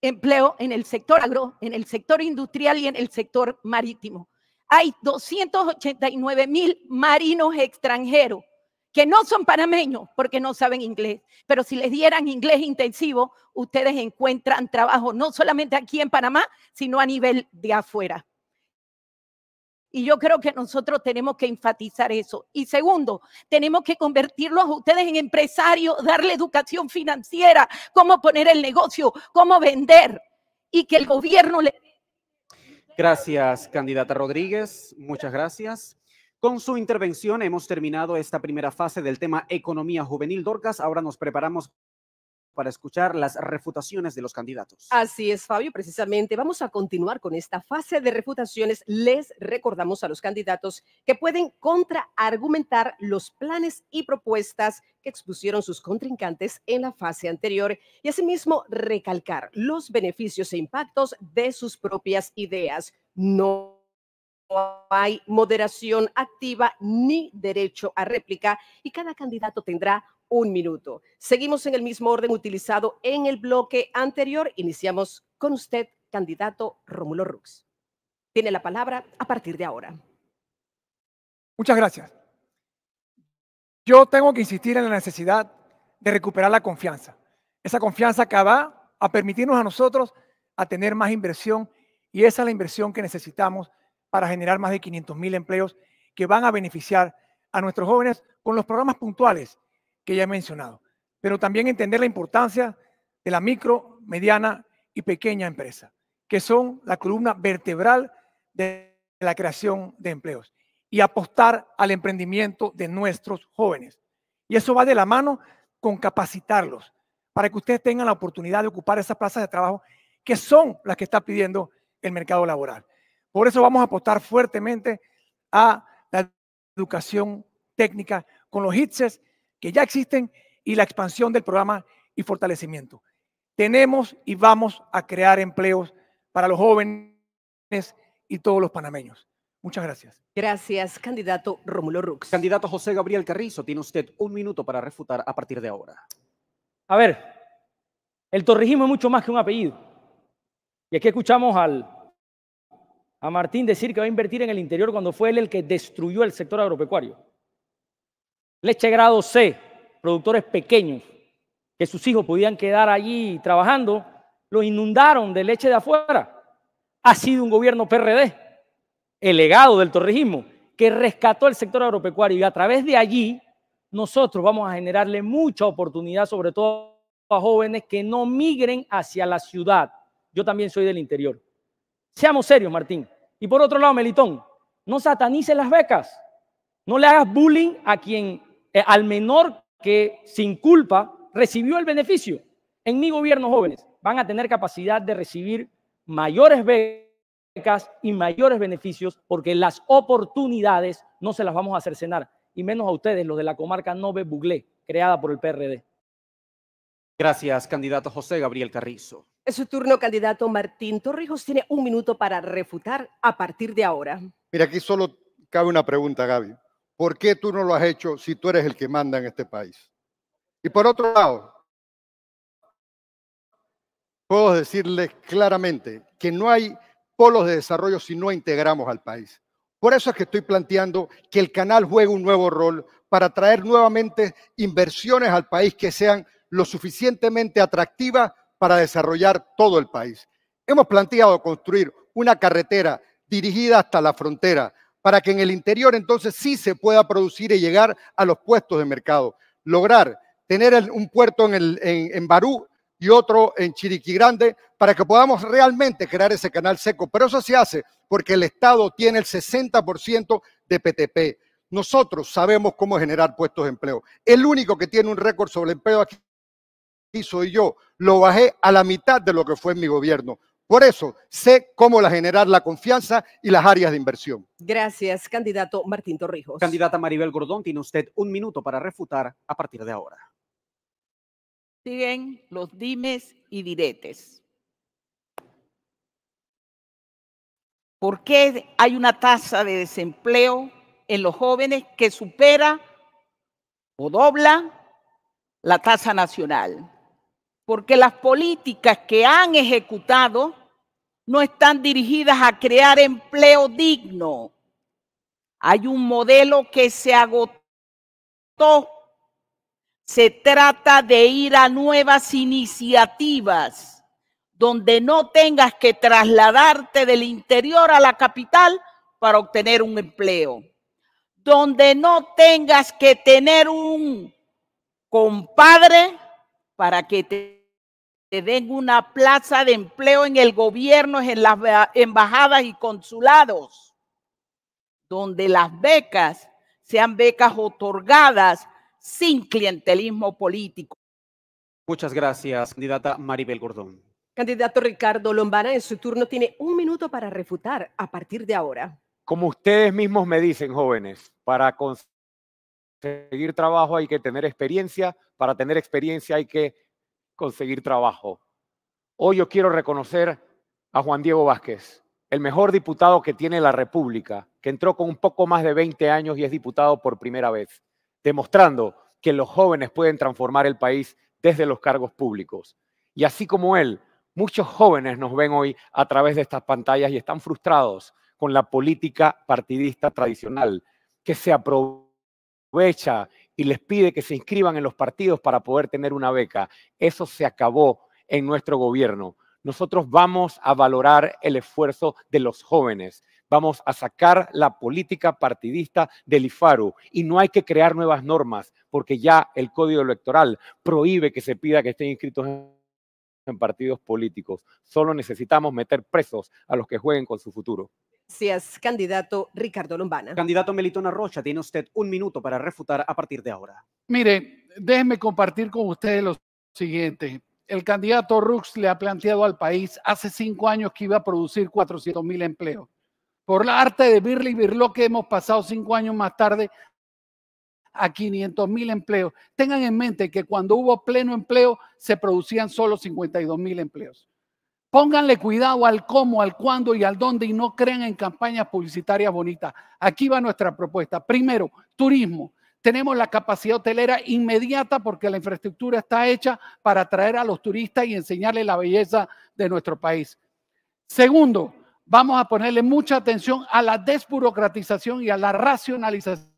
empleo en el sector agro, en el sector industrial y en el sector marítimo. Hay 289 mil marinos extranjeros que no son panameños porque no saben inglés, pero si les dieran inglés intensivo, ustedes encuentran trabajo no solamente aquí en Panamá, sino a nivel de afuera. Y yo creo que nosotros tenemos que enfatizar eso. Y segundo, tenemos que convertirlos a ustedes en empresarios, darle educación financiera, cómo poner el negocio, cómo vender y que el gobierno le... Gracias, candidata Rodríguez. Muchas gracias. Con su intervención hemos terminado esta primera fase del tema economía juvenil. Dorcas, ahora nos preparamos para escuchar las refutaciones de los candidatos. Así es, Fabio, precisamente vamos a continuar con esta fase de refutaciones. Les recordamos a los candidatos que pueden contraargumentar los planes y propuestas que expusieron sus contrincantes en la fase anterior y asimismo recalcar los beneficios e impactos de sus propias ideas. No hay moderación activa ni derecho a réplica y cada candidato tendrá un minuto. Seguimos en el mismo orden utilizado en el bloque anterior. Iniciamos con usted, candidato Rómulo Rux. Tiene la palabra a partir de ahora. Muchas gracias. Yo tengo que insistir en la necesidad de recuperar la confianza. Esa confianza que va a permitirnos a nosotros a tener más inversión y esa es la inversión que necesitamos para generar más de 500 mil empleos que van a beneficiar a nuestros jóvenes con los programas puntuales que ya he mencionado, pero también entender la importancia de la micro, mediana y pequeña empresa, que son la columna vertebral de la creación de empleos y apostar al emprendimiento de nuestros jóvenes. Y eso va de la mano con capacitarlos para que ustedes tengan la oportunidad de ocupar esas plazas de trabajo que son las que está pidiendo el mercado laboral. Por eso vamos a apostar fuertemente a la educación técnica con los ITSES e que ya existen y la expansión del programa y fortalecimiento. Tenemos y vamos a crear empleos para los jóvenes y todos los panameños. Muchas gracias. Gracias, candidato Rómulo Rux. Candidato José Gabriel Carrizo, tiene usted un minuto para refutar a partir de ahora. A ver, el torregismo es mucho más que un apellido. Y aquí escuchamos al, a Martín decir que va a invertir en el interior cuando fue él el que destruyó el sector agropecuario leche grado C, productores pequeños, que sus hijos podían quedar allí trabajando, los inundaron de leche de afuera. Ha sido un gobierno PRD, el legado del torrejismo, que rescató el sector agropecuario y a través de allí nosotros vamos a generarle mucha oportunidad, sobre todo a jóvenes que no migren hacia la ciudad. Yo también soy del interior. Seamos serios, Martín. Y por otro lado, Melitón, no satanices las becas. No le hagas bullying a quien eh, al menor que sin culpa recibió el beneficio. En mi gobierno, jóvenes, van a tener capacidad de recibir mayores becas y mayores beneficios porque las oportunidades no se las vamos a cercenar, y menos a ustedes, los de la comarca Nove Buglé, creada por el PRD. Gracias, candidato José Gabriel Carrizo. Es su turno, candidato Martín Torrijos tiene un minuto para refutar a partir de ahora. Mira, aquí solo cabe una pregunta, Gaby. ¿Por qué tú no lo has hecho si tú eres el que manda en este país? Y por otro lado, puedo decirles claramente que no hay polos de desarrollo si no integramos al país. Por eso es que estoy planteando que el canal juegue un nuevo rol para traer nuevamente inversiones al país que sean lo suficientemente atractivas para desarrollar todo el país. Hemos planteado construir una carretera dirigida hasta la frontera, para que en el interior entonces sí se pueda producir y llegar a los puestos de mercado. Lograr tener un puerto en, Barú y otro en Chiriquí Grande para que podamos realmente crear ese canal seco. Pero eso se hace porque el Estado tiene el 60% de PTP. Nosotros sabemos cómo generar puestos de empleo. El único que tiene un récord sobre empleo aquí soy yo. Lo bajé a la mitad de lo que fue en mi gobierno. Por eso, sé cómo generar la confianza y las áreas de inversión. Gracias, candidato Martín Torrijos. Candidata Maribel Gordón, tiene usted un minuto para refutar a partir de ahora. Siguen los dimes y diretes. ¿Por qué hay una tasa de desempleo en los jóvenes que supera o dobla la tasa nacional? porque las políticas que han ejecutado no están dirigidas a crear empleo digno. Hay un modelo que se agotó. Se trata de ir a nuevas iniciativas donde no tengas que trasladarte del interior a la capital para obtener un empleo, donde no tengas que tener un compadre para que te te den una plaza de empleo en el gobierno, en las embajadas y consulados, donde las becas sean becas otorgadas sin clientelismo político. Muchas gracias, candidata Maribel Gordón. Candidato Ricardo Lombana, en su turno tiene un minuto para refutar a partir de ahora. Como ustedes mismos me dicen, jóvenes, para conseguir trabajo hay que tener experiencia, para tener experiencia hay que conseguir trabajo. Hoy yo quiero reconocer a Juan Diego Vázquez, el mejor diputado que tiene la República, que entró con un poco más de 20 años y es diputado por primera vez, demostrando que los jóvenes pueden transformar el país desde los cargos públicos. Y así como él, muchos jóvenes nos ven hoy a través de estas pantallas y están frustrados con la política partidista tradicional, que se aprovecha y les pide que se inscriban en los partidos para poder tener una beca. Eso se acabó en nuestro gobierno. Nosotros vamos a valorar el esfuerzo de los jóvenes. Vamos a sacar la política partidista del IFARU y no hay que crear nuevas normas porque ya el código electoral prohíbe que se pida que estén inscritos en partidos políticos. Solo necesitamos meter presos a los que jueguen con su futuro si es candidato Ricardo Lombana. Candidato Melitona Rocha, tiene usted un minuto para refutar a partir de ahora. Mire, déjenme compartir con ustedes lo siguiente. El candidato Rux le ha planteado al país hace cinco años que iba a producir 400 mil empleos. Por la arte de Birli Birlo que hemos pasado cinco años más tarde a 500 mil empleos. Tengan en mente que cuando hubo pleno empleo se producían solo 52 mil empleos. Pónganle cuidado al cómo, al cuándo y al dónde y no crean en campañas publicitarias bonitas. Aquí va nuestra propuesta. Primero, turismo. Tenemos la capacidad hotelera inmediata porque la infraestructura está hecha para atraer a los turistas y enseñarles la belleza de nuestro país. Segundo, vamos a ponerle mucha atención a la desburocratización y a la racionalización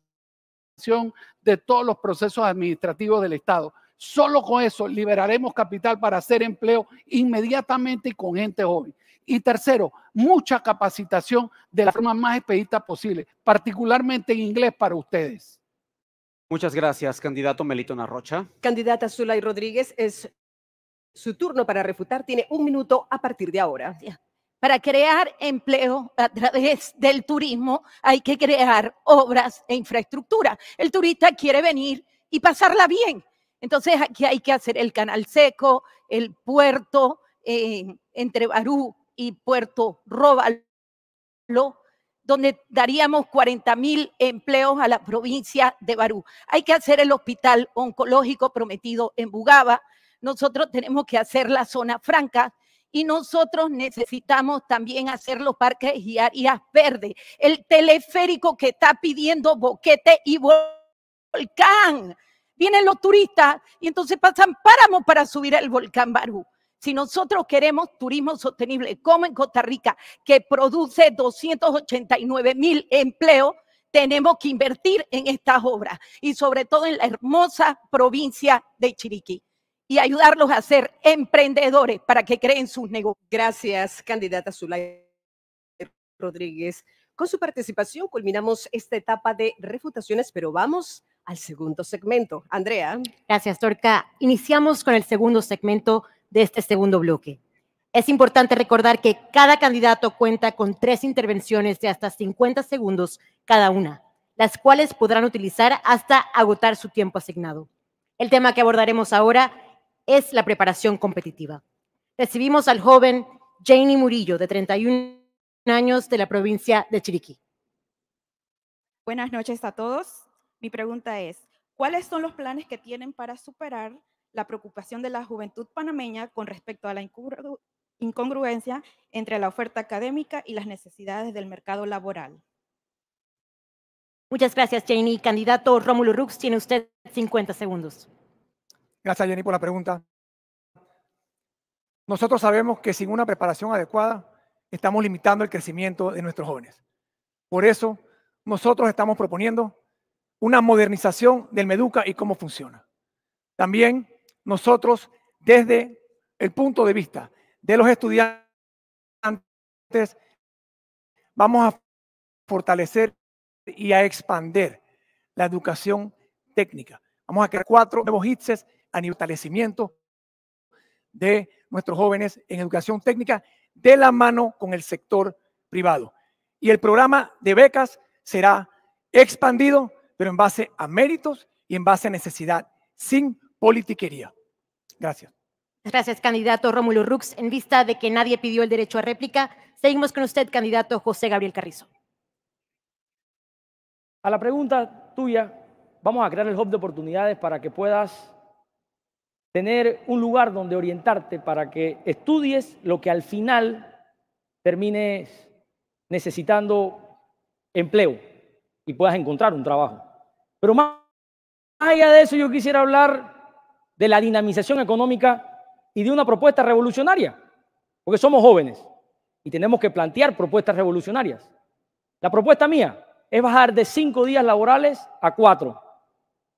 de todos los procesos administrativos del Estado. Solo con eso liberaremos capital para hacer empleo inmediatamente y con gente joven. Y tercero, mucha capacitación de la forma más expedita posible, particularmente en inglés para ustedes. Muchas gracias, candidato Melito Narrocha. Candidata Zulay Rodríguez, es su turno para refutar. Tiene un minuto a partir de ahora. Para crear empleo a través del turismo hay que crear obras e infraestructura. El turista quiere venir y pasarla bien entonces aquí hay que hacer el canal seco, el puerto eh, entre Barú y Puerto Róbalo, donde daríamos 40 mil empleos a la provincia de Barú. Hay que hacer el hospital oncológico prometido en Bugaba. Nosotros tenemos que hacer la zona franca, y nosotros necesitamos también hacer los parques y áreas verdes. El teleférico que está pidiendo Boquete y Volcán vienen los turistas y entonces pasan páramo para subir al volcán Barú. Si nosotros queremos turismo sostenible, como en Costa Rica, que produce 289 mil empleos, tenemos que invertir en estas obras y sobre todo en la hermosa provincia de Chiriquí y ayudarlos a ser emprendedores para que creen sus negocios. Gracias, candidata Zulay Rodríguez. Con su participación culminamos esta etapa de refutaciones, pero vamos al segundo segmento. Andrea. Gracias, Torca. Iniciamos con el segundo segmento de este segundo bloque. Es importante recordar que cada candidato cuenta con tres intervenciones de hasta 50 segundos cada una, las cuales podrán utilizar hasta agotar su tiempo asignado. El tema que abordaremos ahora es la preparación competitiva. Recibimos al joven Janie Murillo, de 31 años, de la provincia de Chiriquí. Buenas noches a todos. Mi pregunta es, ¿cuáles son los planes que tienen para superar la preocupación de la juventud panameña con respecto a la incongruencia entre la oferta académica y las necesidades del mercado laboral? Muchas gracias, Jenny. Candidato Rómulo Rux, tiene usted 50 segundos. Gracias, Jenny, por la pregunta. Nosotros sabemos que sin una preparación adecuada estamos limitando el crecimiento de nuestros jóvenes. Por eso, nosotros estamos proponiendo una modernización del Meduca y cómo funciona. También nosotros, desde el punto de vista de los estudiantes, vamos a fortalecer y a expandir la educación técnica. Vamos a crear cuatro nuevos ITSES e a nivel de de nuestros jóvenes en educación técnica de la mano con el sector privado. Y el programa de becas será expandido pero en base a méritos y en base a necesidad, sin politiquería. Gracias. Gracias, candidato Rómulo Rux. En vista de que nadie pidió el derecho a réplica, seguimos con usted, candidato José Gabriel Carrizo. A la pregunta tuya, vamos a crear el hub de oportunidades para que puedas tener un lugar donde orientarte para que estudies lo que al final termines necesitando empleo y puedas encontrar un trabajo. Pero más allá de eso, yo quisiera hablar de la dinamización económica y de una propuesta revolucionaria, porque somos jóvenes y tenemos que plantear propuestas revolucionarias. La propuesta mía es bajar de cinco días laborales a cuatro,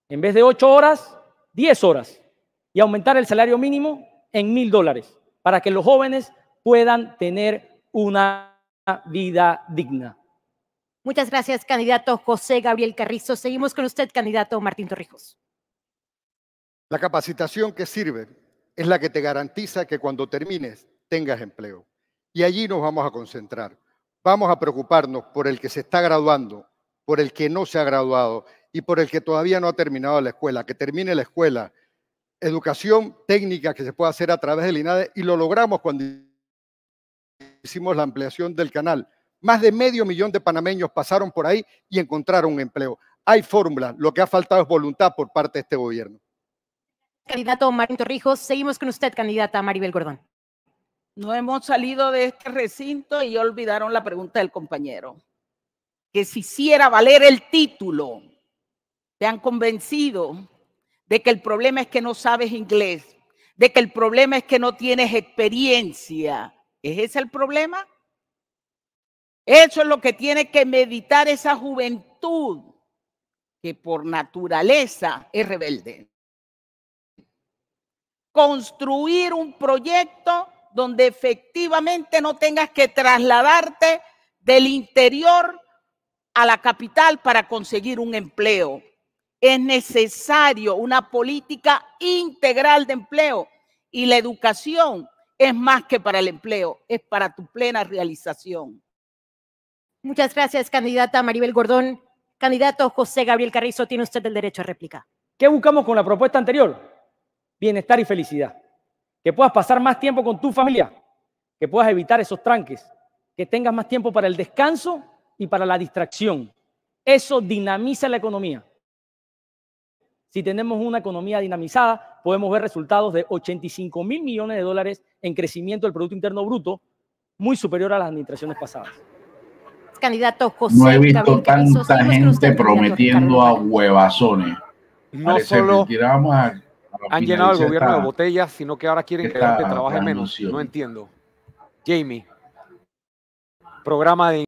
en vez de ocho horas, diez horas, y aumentar el salario mínimo en mil dólares, para que los jóvenes puedan tener una vida digna. Muchas gracias, candidato José Gabriel Carrizo. Seguimos con usted, candidato Martín Torrijos. La capacitación que sirve es la que te garantiza que cuando termines tengas empleo. Y allí nos vamos a concentrar. Vamos a preocuparnos por el que se está graduando, por el que no se ha graduado y por el que todavía no ha terminado la escuela, que termine la escuela. Educación técnica que se puede hacer a través del INADE y lo logramos cuando hicimos la ampliación del canal más de medio millón de panameños pasaron por ahí y encontraron un empleo. Hay fórmula, lo que ha faltado es voluntad por parte de este gobierno. Candidato marito Torrijos, seguimos con usted, candidata Maribel Gordón. No hemos salido de este recinto y olvidaron la pregunta del compañero. Que si hiciera valer el título. Te han convencido de que el problema es que no sabes inglés, de que el problema es que no tienes experiencia. ¿Es ese el problema? Eso es lo que tiene que meditar esa juventud que por naturaleza es rebelde. Construir un proyecto donde efectivamente no tengas que trasladarte del interior a la capital para conseguir un empleo. Es necesario una política integral de empleo y la educación es más que para el empleo, es para tu plena realización. Muchas gracias, candidata Maribel Gordón. Candidato José Gabriel Carrizo, tiene usted el derecho a réplica. ¿Qué buscamos con la propuesta anterior? Bienestar y felicidad. Que puedas pasar más tiempo con tu familia, que puedas evitar esos tranques, que tengas más tiempo para el descanso y para la distracción. Eso dinamiza la economía. Si tenemos una economía dinamizada, podemos ver resultados de 85 mil millones de dólares en crecimiento del Producto Interno Bruto, muy superior a las administraciones pasadas candidato José. No he visto tanta gente prometiendo a huevazones. No solo han llenado el gobierno de botellas, sino que ahora quieren que la gente trabaje menos. No entiendo. Jamie, programa de